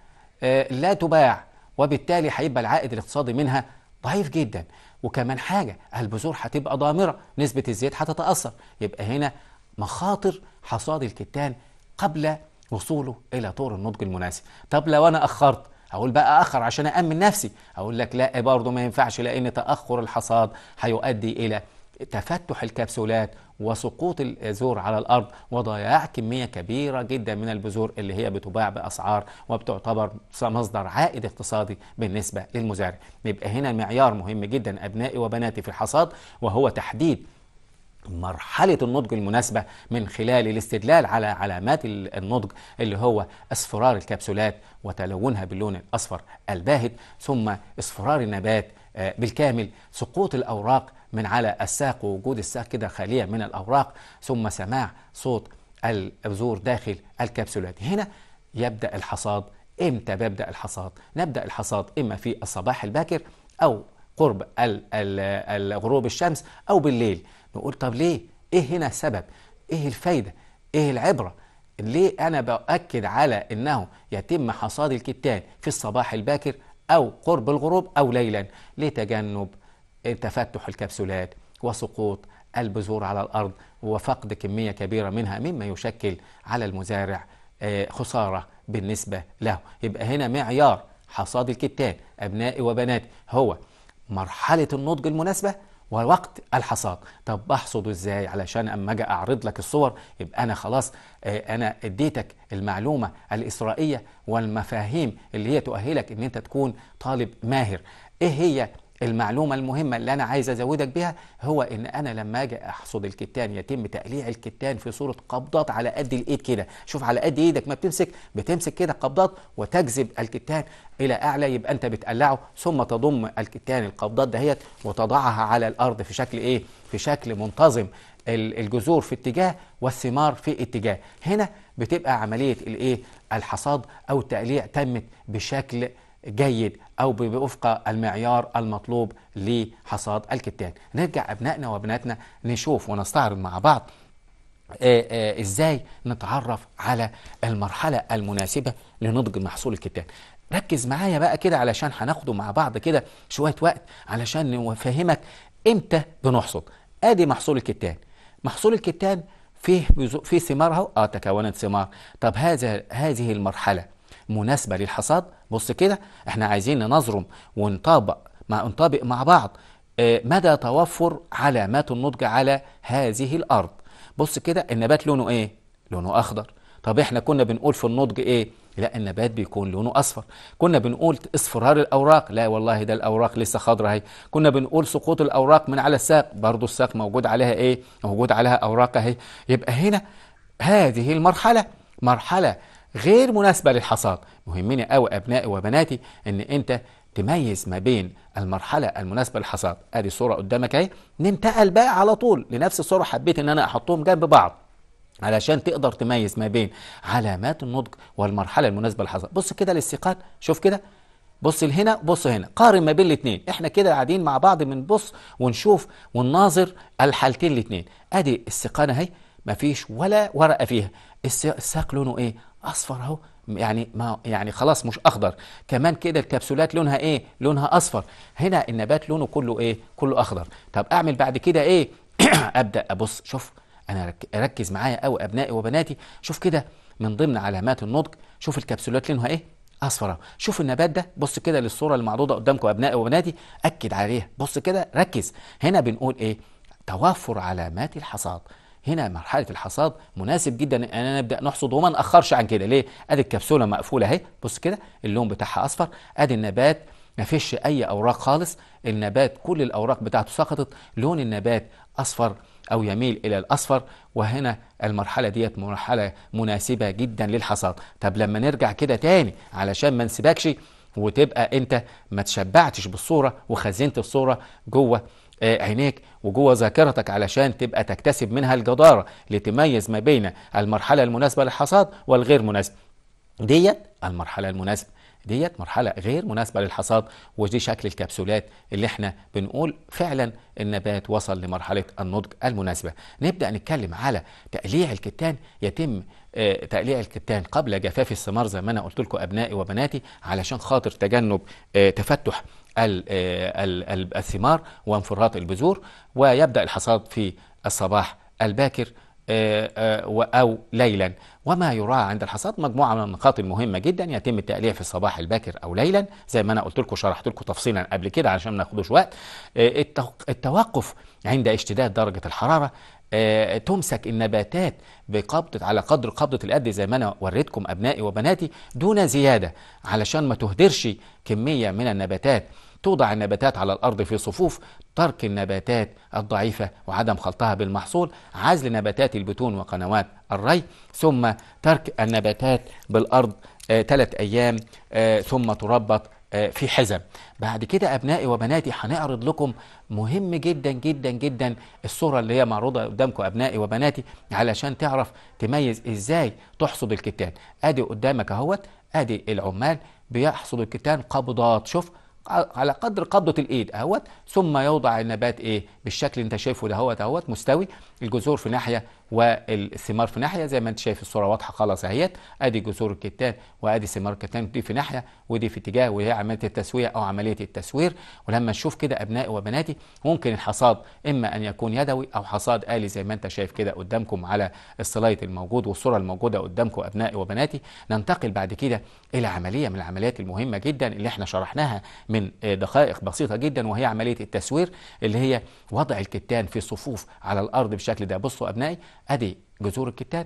آه، لا تباع وبالتالي هيبقى العائد الاقتصادي منها ضعيف جدا وكمان حاجة البذور هتبقى ضامرة نسبة الزيت هتتأثر يبقى هنا مخاطر حصاد الكتان قبل وصوله إلى طور النضج المناسب طب لو أنا أخرت اقول بقى اخر عشان أأمن نفسي اقول لك لا برضه ما ينفعش لان تاخر الحصاد هيؤدي الى تفتح الكبسولات وسقوط الزور على الأرض وضياع كمية كبيرة جدا من البذور اللي هي بتباع بأسعار وبتعتبر مصدر عائد اقتصادي بالنسبة للمزارع يبقى هنا معيار مهم جدا أبنائي وبناتي في الحصاد وهو تحديد مرحلة النضج المناسبة من خلال الاستدلال على علامات النضج اللي هو اصفرار الكبسولات وتلونها باللون الأصفر الباهت ثم اصفرار النبات آه، بالكامل سقوط الأوراق من على الساق ووجود الساق كده خالية من الأوراق ثم سماع صوت البذور داخل الكبسولات هنا يبدأ الحصاد إمتى ببدأ الحصاد؟ نبدأ الحصاد إما في الصباح الباكر أو قرب الغروب الشمس أو بالليل نقول طب ليه؟ إيه هنا السبب؟ إيه الفايدة؟ إيه العبرة؟ ليه أنا بأكد على أنه يتم حصاد الكتان في الصباح الباكر أو قرب الغروب أو ليلا لتجنب تفتح الكبسولات وسقوط البذور على الأرض وفقد كمية كبيرة منها مما يشكل على المزارع آه، خسارة بالنسبة له يبقى هنا معيار حصاد الكتان أبنائي وبناتي هو مرحلة النضج المناسبة ووقت الحصاد طب بحصد ازاي علشان اما اجي اعرض لك الصور يبقى انا خلاص آه، انا اديتك المعلومه الاسرائيليه والمفاهيم اللي هي تؤهلك ان انت تكون طالب ماهر ايه هي المعلومة المهمة اللي أنا عايز أزودك بيها هو إن أنا لما أجي أحصد الكتان يتم تقليع الكتان في صورة قبضات على قد الإيد كده شوف على قد إيدك ما بتمسك بتمسك كده قبضات وتجذب الكتان إلى أعلى يبقى أنت بتقلعه ثم تضم الكتان القبضات دهيت وتضعها على الأرض في شكل إيه؟ في شكل منتظم الجذور في اتجاه والثمار في اتجاه هنا بتبقى عملية الإيه؟ الحصاد أو التقليع تمت بشكل جيد أو وفق المعيار المطلوب لحصاد الكتان نرجع أبنائنا وأبناتنا نشوف ونستعرض مع بعض آه، آه، ازاي نتعرف على المرحلة المناسبة لنضج محصول الكتان ركز معايا بقى كده علشان هناخده مع بعض كده شوية وقت علشان نفهمك امتى بنحصد ادي محصول الكتان محصول الكتان فيه في اهو اه تكونت ثمار طب هذا هذه المرحله مناسبه للحصاد بص كده احنا عايزين ننظرم ونطابق مع نطابق مع بعض آه، مدى توفر علامات النضج على هذه الارض بص كده النبات لونه ايه لونه اخضر طب احنا كنا بنقول في النضج ايه لا النبات بيكون لونه اصفر كنا بنقول اصفرار الاوراق لا والله ده الاوراق لسه خضره اهي كنا بنقول سقوط الاوراق من على الساق برضو الساق موجود عليها ايه موجود عليها اوراق اهي يبقى هنا هذه المرحله مرحله غير مناسبة للحصاد مهمني قوي أبنائي وبناتي إن أنت تميز ما بين المرحلة المناسبة للحصاد أدي الصورة قدامك أهي ننتقل بقى على طول لنفس الصورة حبيت إن أنا أحطهم جنب بعض علشان تقدر تميز ما بين علامات النضج والمرحلة المناسبة للحصاد بص كده للسيقات شوف كده بص لهنا بص هنا قارن ما بين الاثنين احنا كده قاعدين مع بعض بنبص ونشوف ونناظر الحالتين الاثنين ادي السقانه اهي مفيش ولا ورقه فيها الساق لونه ايه اصفر اهو يعني ما يعني خلاص مش اخضر كمان كده الكبسولات لونها ايه لونها اصفر هنا النبات لونه كله ايه كله اخضر طب اعمل بعد كده ايه ابدا ابص شوف انا ركز معايا او ابنائي وبناتي شوف كده من ضمن علامات النضج شوف الكبسولات لونها ايه اصفر شوف النبات ده بص كده للصوره المعروضه قدامكم ابنائي وبناتي اكد عليها بص كده ركز هنا بنقول ايه توافر علامات الحصاد هنا مرحله الحصاد مناسب جدا ان انا نبدا نحصد وما ناخرش عن كده ليه ادي الكبسوله مقفوله اهي بص كده اللون بتاعها اصفر ادي النبات ما فيش اي اوراق خالص النبات كل الاوراق بتاعته سقطت لون النبات اصفر او يميل الى الاصفر وهنا المرحله ديت مرحله مناسبه جدا للحصاد طب لما نرجع كده تاني علشان ما نسيبكش وتبقى انت ما تشبعتش بالصوره وخزنت الصوره جوه آه، عينيك وجوه ذاكرتك علشان تبقى تكتسب منها الجدارة لتميز ما بين المرحلة المناسبة للحصاد والغير مناسبة ديت المرحلة المناسبة ديت مرحلة غير مناسبة للحصاد ودي شكل الكبسولات اللي احنا بنقول فعلا النبات وصل لمرحلة النضج المناسبة نبدأ نتكلم على تقليع الكتان يتم آه، تقليع الكتان قبل جفاف الثمار زي ما انا قلت لكم ابنائي وبناتي علشان خاطر تجنب آه، تفتح آه، الثمار وانفراط البذور ويبدا الحصاد في الصباح الباكر آه، آه، أو ليلا وما يراعى عند الحصاد مجموعة من النقاط المهمة جدا يتم التقليع في الصباح الباكر أو ليلا زي ما أنا قلت لكم شرحت لكم تفصيلا قبل كده عشان ما ناخدوش وقت آه، التوقف عند اشتداد درجة الحرارة تمسك النباتات بقبضة على قدر قبضة القد زي ما أنا وريتكم أبنائي وبناتي دون زيادة علشان ما تهدرش كمية من النباتات توضع النباتات على الأرض في صفوف ترك النباتات الضعيفة وعدم خلطها بالمحصول عزل نباتات البتون وقنوات الري ثم ترك النباتات بالأرض ثلاث آه، أيام آه، ثم تربط آه، في حزم بعد كده أبنائي وبناتي هنعرض لكم مهم جدا جدا جدا الصورة اللي هي معروضة قدامكم أبنائي وبناتي علشان تعرف تميز إزاي تحصد الكتان أدي قدامك أهوت أدي العمال بيحصدوا الكتان قبضات شوف على قدر قبضه الايد اهوت ثم يوضع النبات ايه بالشكل اللي انت شايفه ده اهوت اهوت مستوي الجذور في ناحيه والثمار في ناحيه زي ما انت شايف الصوره واضحه خلاص اهيت ادي جذور الكتان وادي ثمار الكتان دي في ناحيه ودي في اتجاه وهي عمليه التسويه او عمليه التسوير ولما نشوف كده ابنائي وبناتي ممكن الحصاد اما ان يكون يدوي او حصاد الي زي ما انت شايف كده قدامكم على السلايد الموجود والصوره الموجوده قدامكم ابنائي وبناتي ننتقل بعد كده الى عمليه من العمليات المهمه جدا اللي احنا شرحناها من دقائق بسيطه جدا وهي عمليه التسوير اللي هي وضع الكتان في صفوف على الارض بالشكل ده بصوا ابنائي ادي جذور الكتان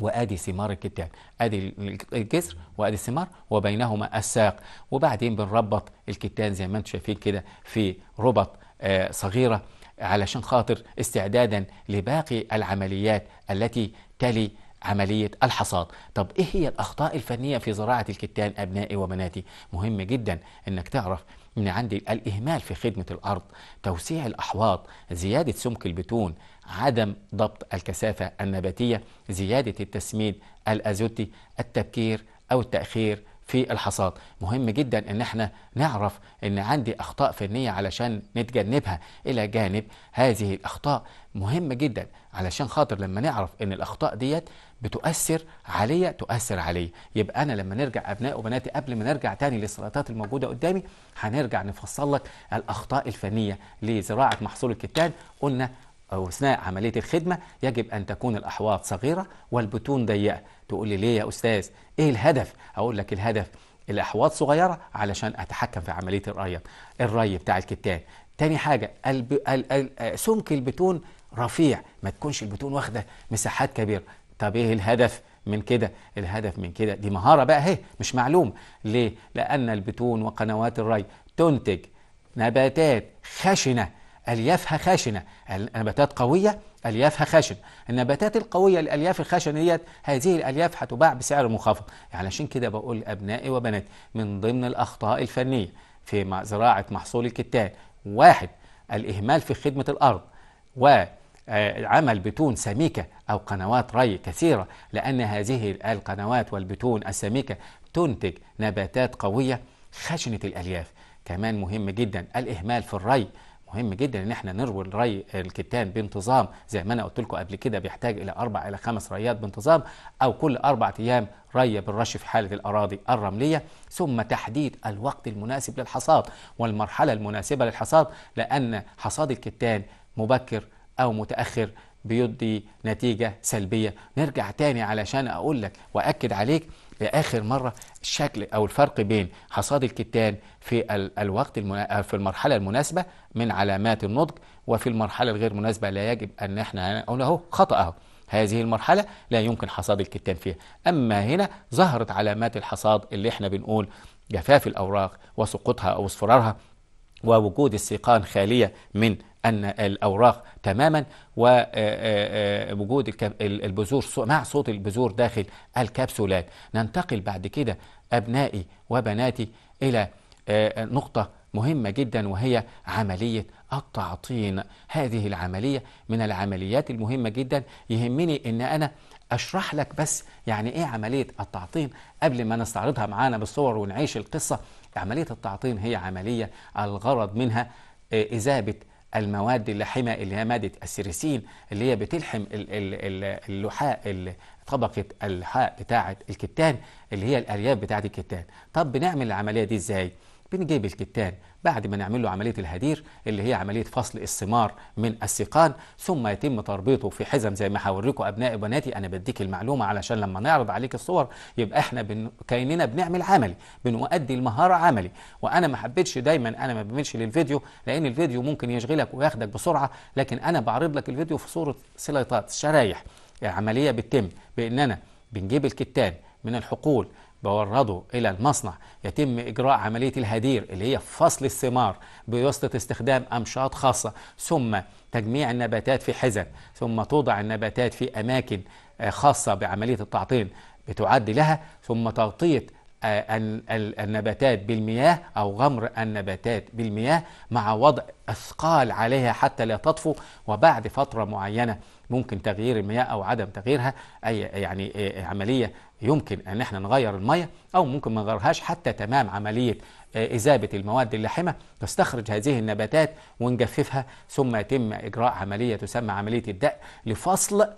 وادي ثمار الكتان ادي الجذر وادي الثمار وبينهما الساق وبعدين بنربط الكتان زي ما انتم شايفين كده في ربط آه، صغيره علشان خاطر استعدادا لباقي العمليات التي تلي عملية الحصاد طب إيه هي الأخطاء الفنية في زراعة الكتان أبنائي وبناتي مهم جدا أنك تعرف من عندي الإهمال في خدمة الأرض توسيع الأحواض زيادة سمك البتون عدم ضبط الكثافة النباتية زيادة التسميد الأزوتي التبكير أو التأخير في الحصاد مهم جدا ان احنا نعرف ان عندي اخطاء فنيه علشان نتجنبها الى جانب هذه الاخطاء مهمه جدا علشان خاطر لما نعرف ان الاخطاء ديت بتؤثر عليا تؤثر عليا يبقى انا لما نرجع ابناء وبناتي قبل ما نرجع تاني للسلطات الموجوده قدامي هنرجع نفصل لك الاخطاء الفنيه لزراعه محصول الكتان قلنا اثناء عمليه الخدمه يجب ان تكون الاحواض صغيره والبطون ضيقه تقول لي ليه يا استاذ ايه الهدف اقول لك الهدف الاحواض صغيره علشان اتحكم في عمليه الري الري بتاع الكتان تاني حاجه الب... ال... ال... سمك البتون رفيع ما تكونش البتون واخده مساحات كبيره طب ايه الهدف من كده الهدف من كده دي مهارة بقى اهي مش معلوم ليه لأن البتون وقنوات الري تنتج نباتات خشنة أليافها خشنة النباتات قوية أليافها خشنة النباتات القوية الألياف الخشنة ديت هذه الألياف هتباع بسعر مخفض علشان يعني كده بقول أبنائي وبناتي من ضمن الأخطاء الفنية في زراعة محصول الكتان واحد الإهمال في خدمة الأرض و آه، عمل بتون سميكة أو قنوات ري كثيرة لأن هذه القنوات والبتون السميكة تنتج نباتات قوية خشنة الألياف كمان مهم جدا الإهمال في الري مهم جدا ان احنا نروي الري الكتان بانتظام زي ما انا قلت لكم قبل كده بيحتاج الى اربع الى خمس ريات بانتظام او كل اربع ايام ري بالرش في حاله الاراضي الرمليه ثم تحديد الوقت المناسب للحصاد والمرحله المناسبه للحصاد لان حصاد الكتان مبكر أو متأخر بيدي نتيجة سلبية نرجع تاني علشان أقول لك وأكد عليك لآخر مرة الشكل أو الفرق بين حصاد الكتان في الوقت المنا... آه، في المرحلة المناسبة من علامات النضج وفي المرحلة الغير مناسبة لا يجب أن احنا نقول أهو خطأ أهو هذه المرحلة لا يمكن حصاد الكتان فيها أما هنا ظهرت علامات الحصاد اللي احنا بنقول جفاف الأوراق وسقوطها أو اصفرارها ووجود السيقان خالية من أن الأوراق تماما ووجود البذور مع صوت البذور داخل الكبسولات ننتقل بعد كده أبنائي وبناتي إلى نقطة مهمة جدا وهي عملية التعطين هذه العملية من العمليات المهمة جدا يهمني أن أنا أشرح لك بس يعني إيه عملية التعطين قبل ما نستعرضها معانا بالصور ونعيش القصة عملية التعطين هي عملية الغرض منها إذابة المواد اللحمة اللي هي مادة السيريسين اللي هي بتلحم اللحاء طبقة اللحاء بتاعة الكتان اللي هي الأرياف بتاعة الكتان طب بنعمل العملية دي إزاي؟ بنجيب الكتان بعد ما نعمل له عملية الهدير اللي هي عملية فصل الثمار من السيقان ثم يتم تربيطه في حزم زي ما هوريكم أبنائي وبناتي أنا بديك المعلومة علشان لما نعرض عليك الصور يبقى إحنا بن... كأننا بنعمل عملي بنؤدي المهارة عملي وأنا ما حبيتش دايما أنا ما بعملش للفيديو لأن الفيديو ممكن يشغلك وياخدك بسرعة لكن أنا بعرض لك الفيديو في صورة سلايطات شرايح عملية بتتم بأن أنا بنجيب الكتان من الحقول بورده إلى المصنع يتم إجراء عملية الهدير اللي هي فصل الثمار بواسطة استخدام أمشاط خاصة ثم تجميع النباتات في حزم ثم توضع النباتات في أماكن آه، خاصة بعملية التعطين بتعد لها ثم تغطية آه، النباتات بالمياه أو غمر النباتات بالمياه مع وضع أثقال عليها حتى لا تطفو وبعد فترة معينة ممكن تغيير المياه أو عدم تغييرها أي يعني آه، عملية يمكن ان احنا نغير الميه او ممكن ما نغيرهاش حتى تمام عمليه إذابة آه، المواد اللحمة نستخرج هذه النباتات ونجففها ثم يتم إجراء عملية تسمى عملية الدق لفصل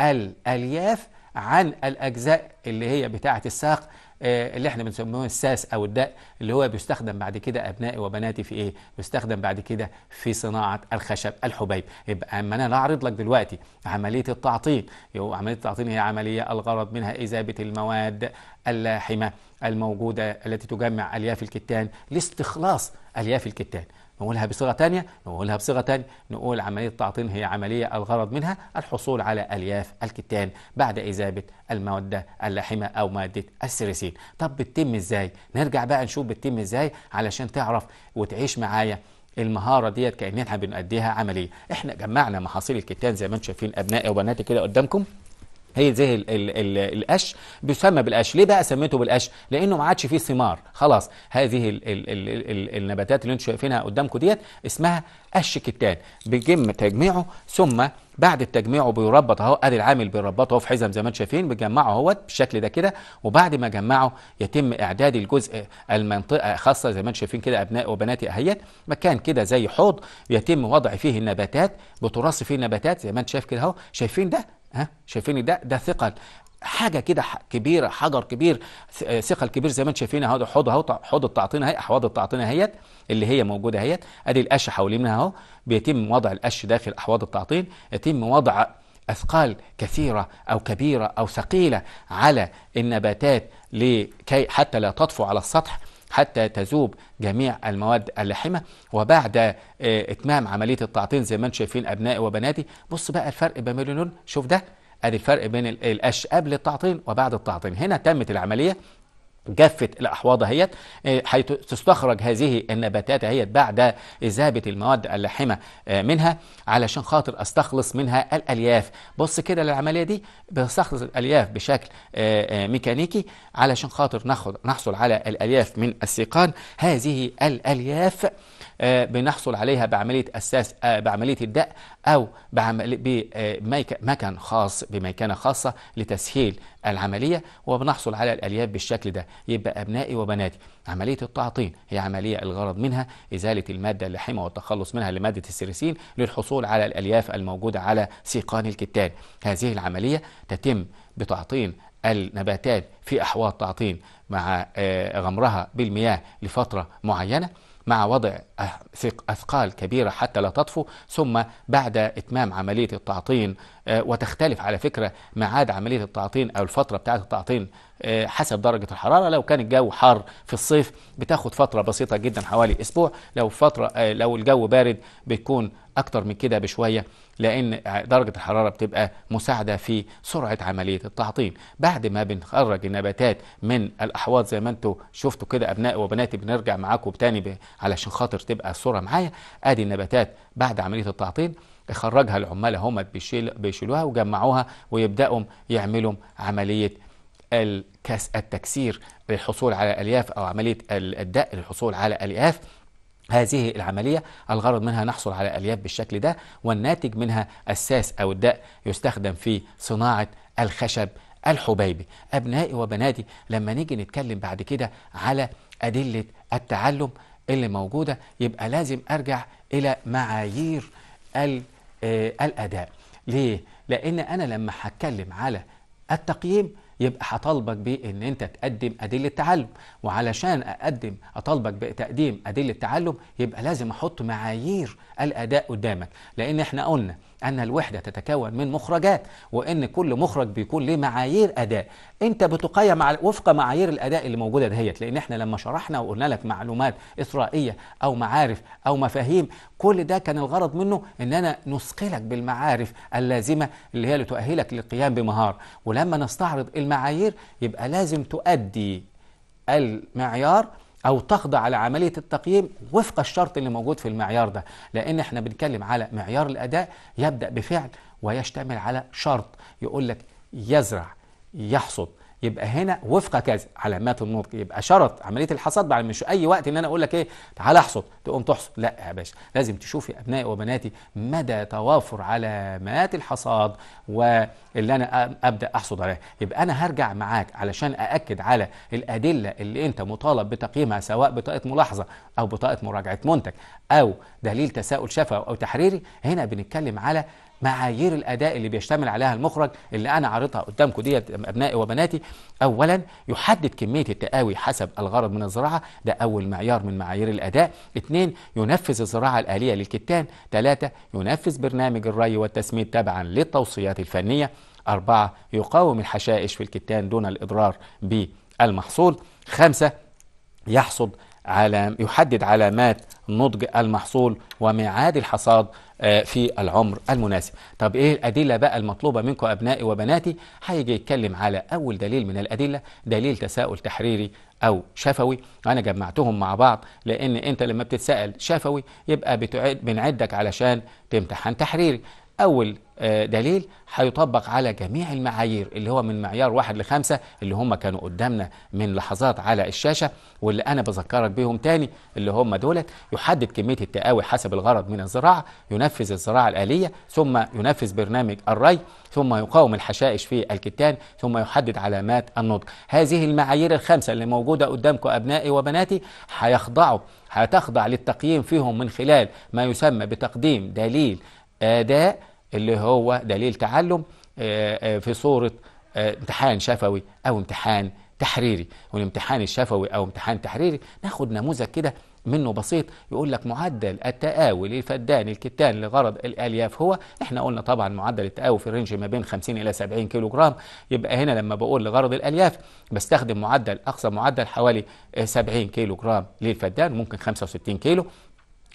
الألياف عن الأجزاء اللي هي بتاعة الساق آه، اللي احنا بنسميه الساس او الدق اللي هو بيستخدم بعد كده ابنائي وبناتي في ايه بيستخدم بعد كده في صناعه الخشب الحبيب يبقى اما انا اعرض لك دلوقتي عمليه التعطيل عمليه التعطيل هي عمليه الغرض منها اذابه المواد اللاحمه الموجوده التي تجمع الياف الكتان لاستخلاص الياف الكتان نقولها بصيغة ثانيه نقولها بصيغة ثانيه نقول عملية التعطين هي عملية الغرض منها الحصول على ألياف الكتان بعد إذابة المادة اللحمة أو مادة السيريسين طب بتتم إزاي؟ نرجع بقى نشوف بتتم إزاي علشان تعرف وتعيش معايا المهاره ديت كاننا بنؤديها عمليه احنا جمعنا محاصيل الكتان زي ما انتم شايفين ابنائي وبناتي كده قدامكم هي زي الـ الـ الـ القش بيسمى بالقش ليه بقى سميته بالقش لانه ما عادش فيه ثمار خلاص هذه الـ الـ الـ الـ النباتات اللي انتم شايفينها قدامكم ديت اسمها قش كتان بيتم تجميعه ثم بعد التجميع بيربط اهو ادي العامل بيربطه في حزم زي ما انتم شايفين بيجمعه اهوت بالشكل ده كده وبعد ما جمعه يتم اعداد الجزء المنطقه خاصه زي ما انتم شايفين كده ابناء وبناتي اهيت مكان كده زي حوض يتم وضع فيه النباتات بترص فيه النباتات زي ما انت شايف كده اهو شايفين ده ها شايفين ده ده ثقل حاجه كده كبيره حجر كبير آه، ثقل كبير زي ما انتم شايفين اهو حوض اهو حوض التعطين اهي احواض التعطين اهيت اللي هي موجوده اهيت ادي القش منها اهو بيتم وضع القش داخل احواض التعطين يتم وضع اثقال كثيره او كبيره او ثقيله على النباتات لكي حتى لا تطفو على السطح حتى تذوب جميع المواد اللحمة وبعد آه، إتمام عملية التعطين زي ما انتم شايفين أبنائي وبناتي بص بقى الفرق بين اللون شوف ده ادي الفرق بين القش قبل التعطين وبعد التعطين هنا تمت العمليه جافة الأحواض اهيت آه، حيث تستخرج هذه النباتات اهيت بعد إذابة المواد اللحمة آه، منها علشان خاطر أستخلص منها الألياف بص كده للعملية دي بستخلص الألياف بشكل آه، ميكانيكي علشان خاطر ناخد نحصل على الألياف من السيقان هذه الألياف آه، بنحصل عليها بعملية أساس آه، بعملية الدق أو بمكن آه، خاص بمكانة خاصة لتسهيل العملية وبنحصل على الألياف بالشكل ده يبقى أبنائي وبناتي عملية التعطين هي عملية الغرض منها إزالة المادة اللحمة والتخلص منها لمادة السيرسين للحصول على الألياف الموجودة على سيقان الكتان هذه العملية تتم بتعطين النباتات في أحواض تعطين مع غمرها بالمياه لفترة معينة مع وضع أه- أثقال كبيرة حتى لا تطفو ثم بعد إتمام عملية التعطين أه، وتختلف على فكرة معاد عملية التعطين أو الفترة بتاعة التعطين أه، حسب درجة الحرارة لو كان الجو حار في الصيف بتاخد فترة بسيطة جدا حوالي أسبوع لو فترة لو الجو بارد بتكون أكتر من كده بشوية لأن درجة الحرارة بتبقى مساعدة في سرعة عملية التعطين بعد ما بنخرج النباتات من الأحواض زي ما انتم شفتوا كده أبنائي وبناتي بنرجع معاكم تاني ب... علشان خاطر تبقى الصورة معايا أدي النباتات بعد عملية التعطين يخرجها العمال هم بيشيل بيشيلوها وجمعوها ويبداوا يعملوا عمليه الكاس التكسير للحصول على الالياف او عمليه الدق للحصول على الياف هذه العملية الغرض منها نحصل على ألياف بالشكل ده والناتج منها الساس أو الداء يستخدم في صناعة الخشب الحبيبي أبنائي وبناتي لما نيجي نتكلم بعد كده على أدلة التعلم اللي موجودة يبقى لازم أرجع إلى معايير آه، الأداء ليه؟ لأن أنا لما هتكلم على التقييم يبقى هطالبك بان انت تقدم ادله تعلم وعلشان اقدم اطالبك بتقديم ادله تعلم يبقى لازم احط معايير الاداء قدامك لان احنا قلنا أن الوحدة تتكون من مخرجات وأن كل مخرج بيكون له معايير أداء أنت بتقيم مع وفق معايير الأداء اللي موجودة دهيت لأن إحنا لما شرحنا وقلنا لك معلومات إسرائية أو معارف أو مفاهيم كل ده كان الغرض منه أن أنا نثقلك بالمعارف اللازمة اللي هي اللي تؤهلك للقيام بمهارة ولما نستعرض المعايير يبقى لازم تؤدي المعيار او تخضع لعمليه التقييم وفق الشرط اللي موجود في المعيار ده لان احنا بنتكلم على معيار الاداء يبدا بفعل ويشتمل على شرط يقول لك يزرع يحصد يبقى هنا وفق كذا علامات النطق يبقى شرط عمليه الحصاد بعد مش اي وقت ان انا اقول لك ايه تعالى احصد تقوم تحصد لا يا باشا لازم تشوفي ابنائي وبناتي مدى توافر علامات الحصاد واللي انا ابدا احصد عليها يبقى انا هرجع معاك علشان ااكد على الادله اللي انت مطالب بتقييمها سواء بطاقه ملاحظه او بطاقه مراجعه منتج او دليل تساؤل شفوي او تحريري هنا بنتكلم على معايير الاداء اللي بيشتمل عليها المخرج اللي انا عارضها قدامكم ديت ابنائي وبناتي اولا يحدد كميه التقاوي حسب الغرض من الزراعه ده اول معيار من معايير الاداء اثنين ينفذ الزراعه الاليه للكتان ثلاثه ينفذ برنامج الري والتسميد تبعا للتوصيات الفنيه أربعة يقاوم الحشائش في الكتان دون الإضرار بالمحصول خمسة يحصد علام يحدد علامات نضج المحصول وميعاد الحصاد آه، في العمر المناسب طب ايه الادله بقى المطلوبه منكم ابنائي وبناتي هيجي يتكلم على اول دليل من الادله دليل تساؤل تحريري او شفوي انا جمعتهم مع بعض لان انت لما بتتسال شفوي يبقى بنعدك علشان تمتحن تحريري أول آه، دليل هيطبق على جميع المعايير اللي هو من معيار واحد لخمسة اللي هم كانوا قدامنا من لحظات على الشاشة واللي أنا بذكرك بيهم تاني اللي هم دولت يحدد كمية التقاوي حسب الغرض من الزراعة ينفذ الزراعة الآلية ثم ينفذ برنامج الري ثم يقاوم الحشائش في الكتان ثم يحدد علامات النضج هذه المعايير الخمسة اللي موجودة قدامكم أبنائي وبناتي هيخضعوا هتخضع للتقييم فيهم من خلال ما يسمى بتقديم دليل اداء اللي هو دليل تعلم آه، آه، في صوره آه، امتحان شفوي او امتحان تحريري والامتحان الشفوي او امتحان تحريري ناخد نموذج كده منه بسيط يقول لك معدل التآوي للفدان الكتان لغرض الالياف هو احنا قلنا طبعا معدل التآوي في الرينج ما بين 50 الى 70 كيلو جرام يبقى هنا لما بقول لغرض الالياف بستخدم معدل اقصى معدل حوالي 70 كيلو جرام للفدان ممكن 65 كيلو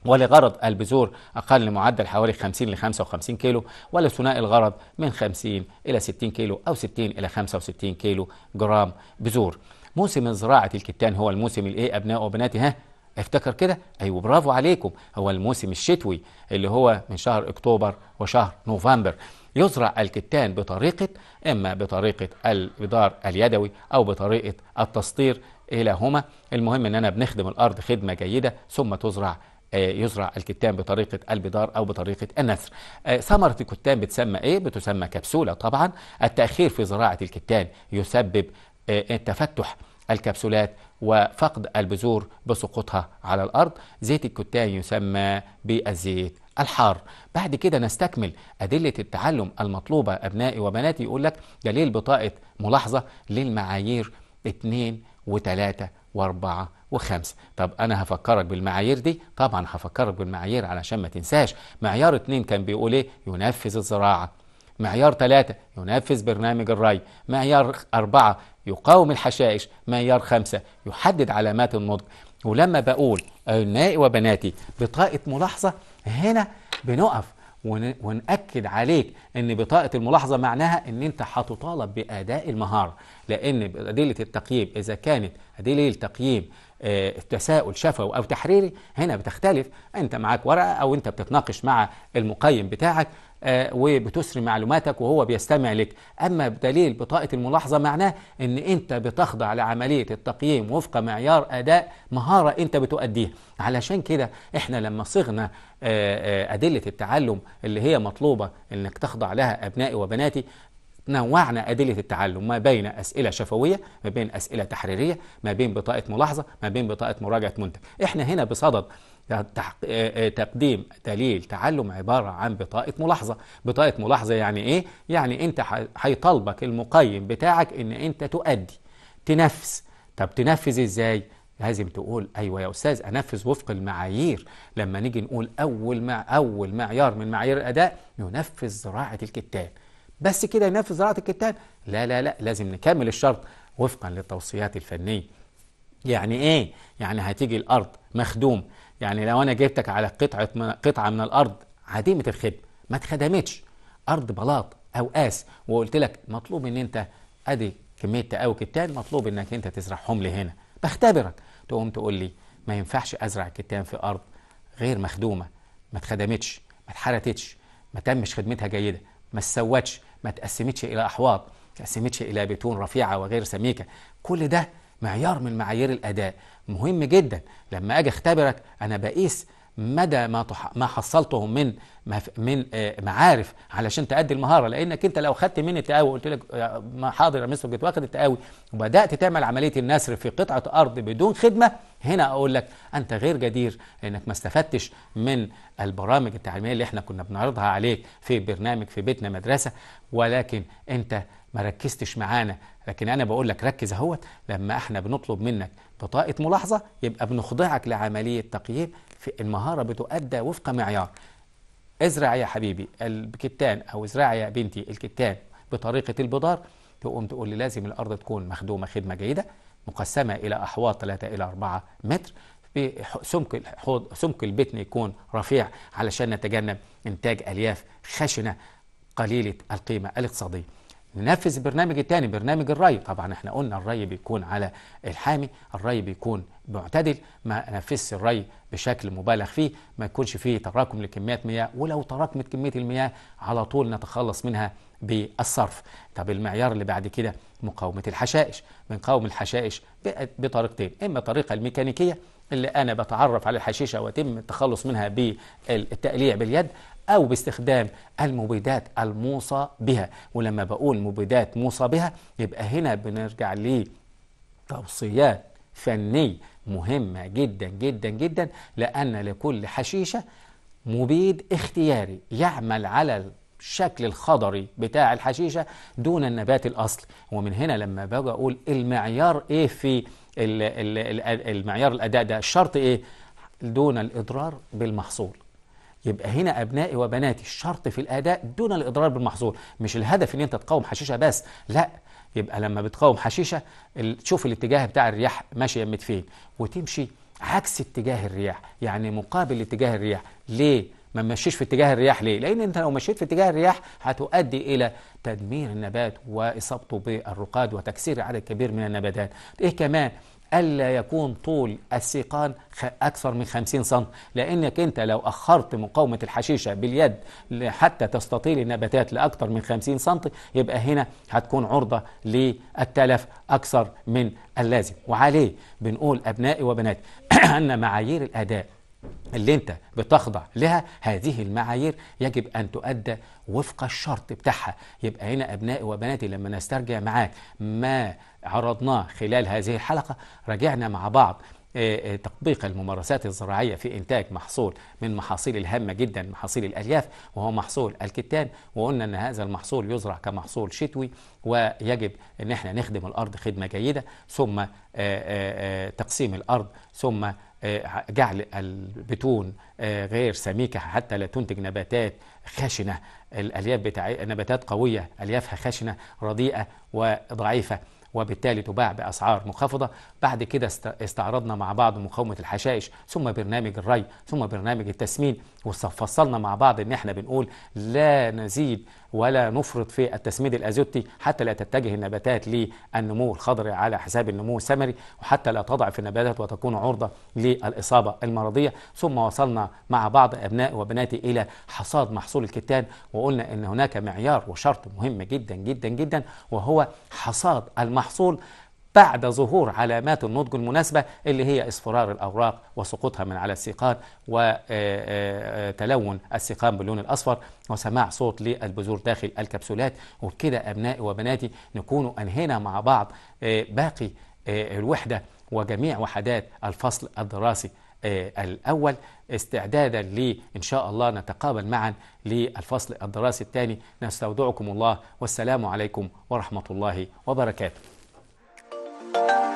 ولغرض البذور أقل معدل حوالي 50 ل 55 كيلو ولثنائي الغرض من 50 إلى 60 كيلو أو 60 إلى 65 كيلو جرام بذور موسم زراعة الكتان هو الموسم الإيه أبناء وبناتي ها افتكر كده ايوه برافو عليكم هو الموسم الشتوي اللي هو من شهر اكتوبر وشهر نوفمبر يزرع الكتان بطريقه اما بطريقه البدار اليدوي او بطريقه التسطير هما المهم اننا بنخدم الارض خدمه جيده ثم تزرع آه، يزرع الكتان بطريقة البدار أو بطريقة النثر آه، ثمرة الكتان بتسمى إيه؟ بتسمى كبسولة طبعا التأخير في زراعة الكتان يسبب آه، تفتح الكبسولات وفقد البذور بسقوطها على الأرض زيت الكتان يسمى بالزيت الحار بعد كده نستكمل أدلة التعلم المطلوبة أبنائي وبناتي يقول لك دليل بطاقة ملاحظة للمعايير 2 و3 و4 وخمسة طب أنا هفكرك بالمعايير دي طبعا هفكرك بالمعايير علشان ما تنساش معيار اتنين كان بيقول إيه ينفذ الزراعة معيار ثلاثة ينفذ برنامج الري معيار أربعة يقاوم الحشائش معيار خمسة يحدد علامات النضج ولما بقول أبنائي وبناتي بطاقة ملاحظة هنا بنقف ونأكد عليك أن بطاقة الملاحظة معناها أن أنت هتطالب بأداء المهارة لأن أدلة التقييم إذا كانت أدلة التقييم آه، تساؤل شفوي أو تحريري هنا بتختلف أنت معاك ورقة أو أنت بتتناقش مع المقيم بتاعك آه، وبتسري معلوماتك وهو بيستمع لك أما بدليل بطاقة الملاحظة معناه أن أنت بتخضع لعملية التقييم وفق معيار أداء مهارة أنت بتؤديها علشان كده إحنا لما صغنا آه، أدلة التعلم اللي هي مطلوبة أنك تخضع لها أبنائي وبناتي نوعنا أدلة التعلم ما بين أسئلة شفوية ما بين أسئلة تحريرية ما بين بطاقة ملاحظة ما بين بطاقة مراجعة منتج احنا هنا بصدد تقديم دليل تعلم عبارة عن بطاقة ملاحظة بطاقة ملاحظة يعني ايه؟ يعني انت هيطالبك المقيم بتاعك ان انت تؤدي تنفذ طب تنفذ ازاي؟ لازم تقول ايوه يا استاذ انفذ وفق المعايير لما نيجي نقول اول مع اول معيار من معايير الاداء ينفذ زراعه الكتان بس كده ينفذ زراعه الكتان لا لا لا لازم نكمل الشرط وفقا للتوصيات الفنيه يعني ايه يعني هتيجي الارض مخدوم يعني لو انا جبتك على قطعه من قطعه من الارض عديمه الخدمه ما اتخدمتش ارض بلاط او قاس وقلت لك مطلوب ان انت ادي كميه تقاوي كتان مطلوب انك انت تزرع حمل هنا بختبرك تقوم تقول لي ما ينفعش ازرع كتان في ارض غير مخدومه ما اتخدمتش ما اتحرتتش ما تمش خدمتها جيده ما اتسوتش ما تقسمتش إلى أحواض تقسمتش إلى بتون رفيعة وغير سميكة كل ده معيار من معايير الأداء مهم جدا لما أجي أختبرك أنا بقيس مدى ما ما حصلته من من آه، معارف علشان تأدي المهاره لانك انت لو خدت مني التقاوي قلت لك آه، حاضر يا مستر جيت واخد التقاوي وبدات تعمل عمليه النسر في قطعه ارض بدون خدمه هنا اقول لك انت غير جدير لانك ما استفدتش من البرامج التعليميه اللي احنا كنا بنعرضها عليك في برنامج في بيتنا مدرسه ولكن انت ما ركزتش معانا لكن انا بقول لك ركز اهوت لما احنا بنطلب منك بطاقه ملاحظه يبقى بنخضعك لعمليه تقييم في المهارة بتؤدى وفق معيار ازرع يا حبيبي الكتان أو ازرع يا بنتي الكتان بطريقة البدار تقوم تقول لي لازم الأرض تكون مخدومة خدمة جيدة مقسمة إلى أحواض 3 إلى 4 متر سمك الحوض سمك البتن يكون رفيع علشان نتجنب إنتاج ألياف خشنة قليلة القيمة الاقتصادية ننفذ البرنامج الثاني برنامج الري طبعا احنا قلنا الري بيكون على الحامي الري بيكون معتدل ما نفذش الري بشكل مبالغ فيه ما يكونش فيه تراكم لكميات مياه ولو تراكمت كمية المياه على طول نتخلص منها بالصرف طب المعيار اللي بعد كده مقاومة الحشائش بنقاوم الحشائش بطريقتين إما الطريقة الميكانيكية اللي أنا بتعرف على الحشيشة ويتم التخلص منها بالتقليع باليد أو باستخدام المبيدات الموصى بها ولما بقول مبيدات موصى بها يبقى هنا بنرجع لتوصيات فنية مهمة جدا جدا جدا لأن لكل حشيشة مبيد اختياري يعمل على الشكل الخضري بتاع الحشيشة دون النبات الأصلي ومن هنا لما باجي أقول المعيار إيه في المعيار الأداء ده الشرط إيه دون الإضرار بالمحصول يبقى هنا أبنائي وبناتي الشرط في الأداء دون الإضرار بالمحظور مش الهدف إن أنت تقاوم حشيشة بس لا يبقى لما بتقاوم حشيشة تشوف الاتجاه بتاع الرياح ماشي يمت فين وتمشي عكس اتجاه الرياح يعني مقابل اتجاه الرياح ليه ما مشيش في اتجاه الرياح ليه لان انت لو مشيت في اتجاه الرياح هتؤدي الى تدمير النبات واصابته بالرقاد وتكسير عدد كبير من النباتات ايه كمان ألا يكون طول السيقان أكثر من 50 سم لأنك أنت لو أخرت مقاومة الحشيشة باليد حتى تستطيل النباتات لأكثر من 50 سم يبقى هنا هتكون عرضة للتلف أكثر من اللازم وعليه بنقول أبنائي وبناتي أن معايير الأداء اللي انت بتخضع لها هذه المعايير يجب ان تؤدى وفق الشرط بتاعها يبقى هنا ابنائي وبناتي لما نسترجع معاك ما عرضناه خلال هذه الحلقه راجعنا مع بعض آه، آه، تطبيق الممارسات الزراعية في إنتاج محصول من محاصيل الهامة جدا محاصيل الألياف وهو محصول الكتان وقلنا أن هذا المحصول يزرع كمحصول شتوي ويجب أن احنا نخدم الأرض خدمة جيدة ثم آه، تقسيم الأرض ثم آه، جعل البتون آه، غير سميكة حتى لا تنتج نباتات خشنة الألياف بتاع نباتات قوية أليافها خشنة رديئة وضعيفة وبالتالي تباع بأسعار منخفضة بعد كده استعرضنا مع بعض مقاومة الحشائش ثم برنامج الري ثم برنامج التسمين وفصلنا مع بعض ان احنا بنقول لا نزيد ولا نفرط في التسميد الازوتي حتى لا تتجه النباتات للنمو الخضري على حساب النمو الثمري وحتى لا تضعف النباتات وتكون عرضه للاصابه المرضيه ثم وصلنا مع بعض ابناء وبناتي الى حصاد محصول الكتان وقلنا ان هناك معيار وشرط مهم جدا جدا جدا وهو حصاد المحصول بعد ظهور علامات النضج المناسبة اللي هي اصفرار الأوراق وسقوطها من على السيقان وتلون آه، آه، آه، السيقان باللون الأصفر وسماع صوت للبذور داخل الكبسولات وبكده أبنائي وبناتي نكون أنهينا مع بعض باقي الوحدة وجميع وحدات الفصل الدراسي الأول استعدادا لإن شاء الله نتقابل معا للفصل الدراسي الثاني نستودعكم الله والسلام عليكم ورحمة الله وبركاته Thank you.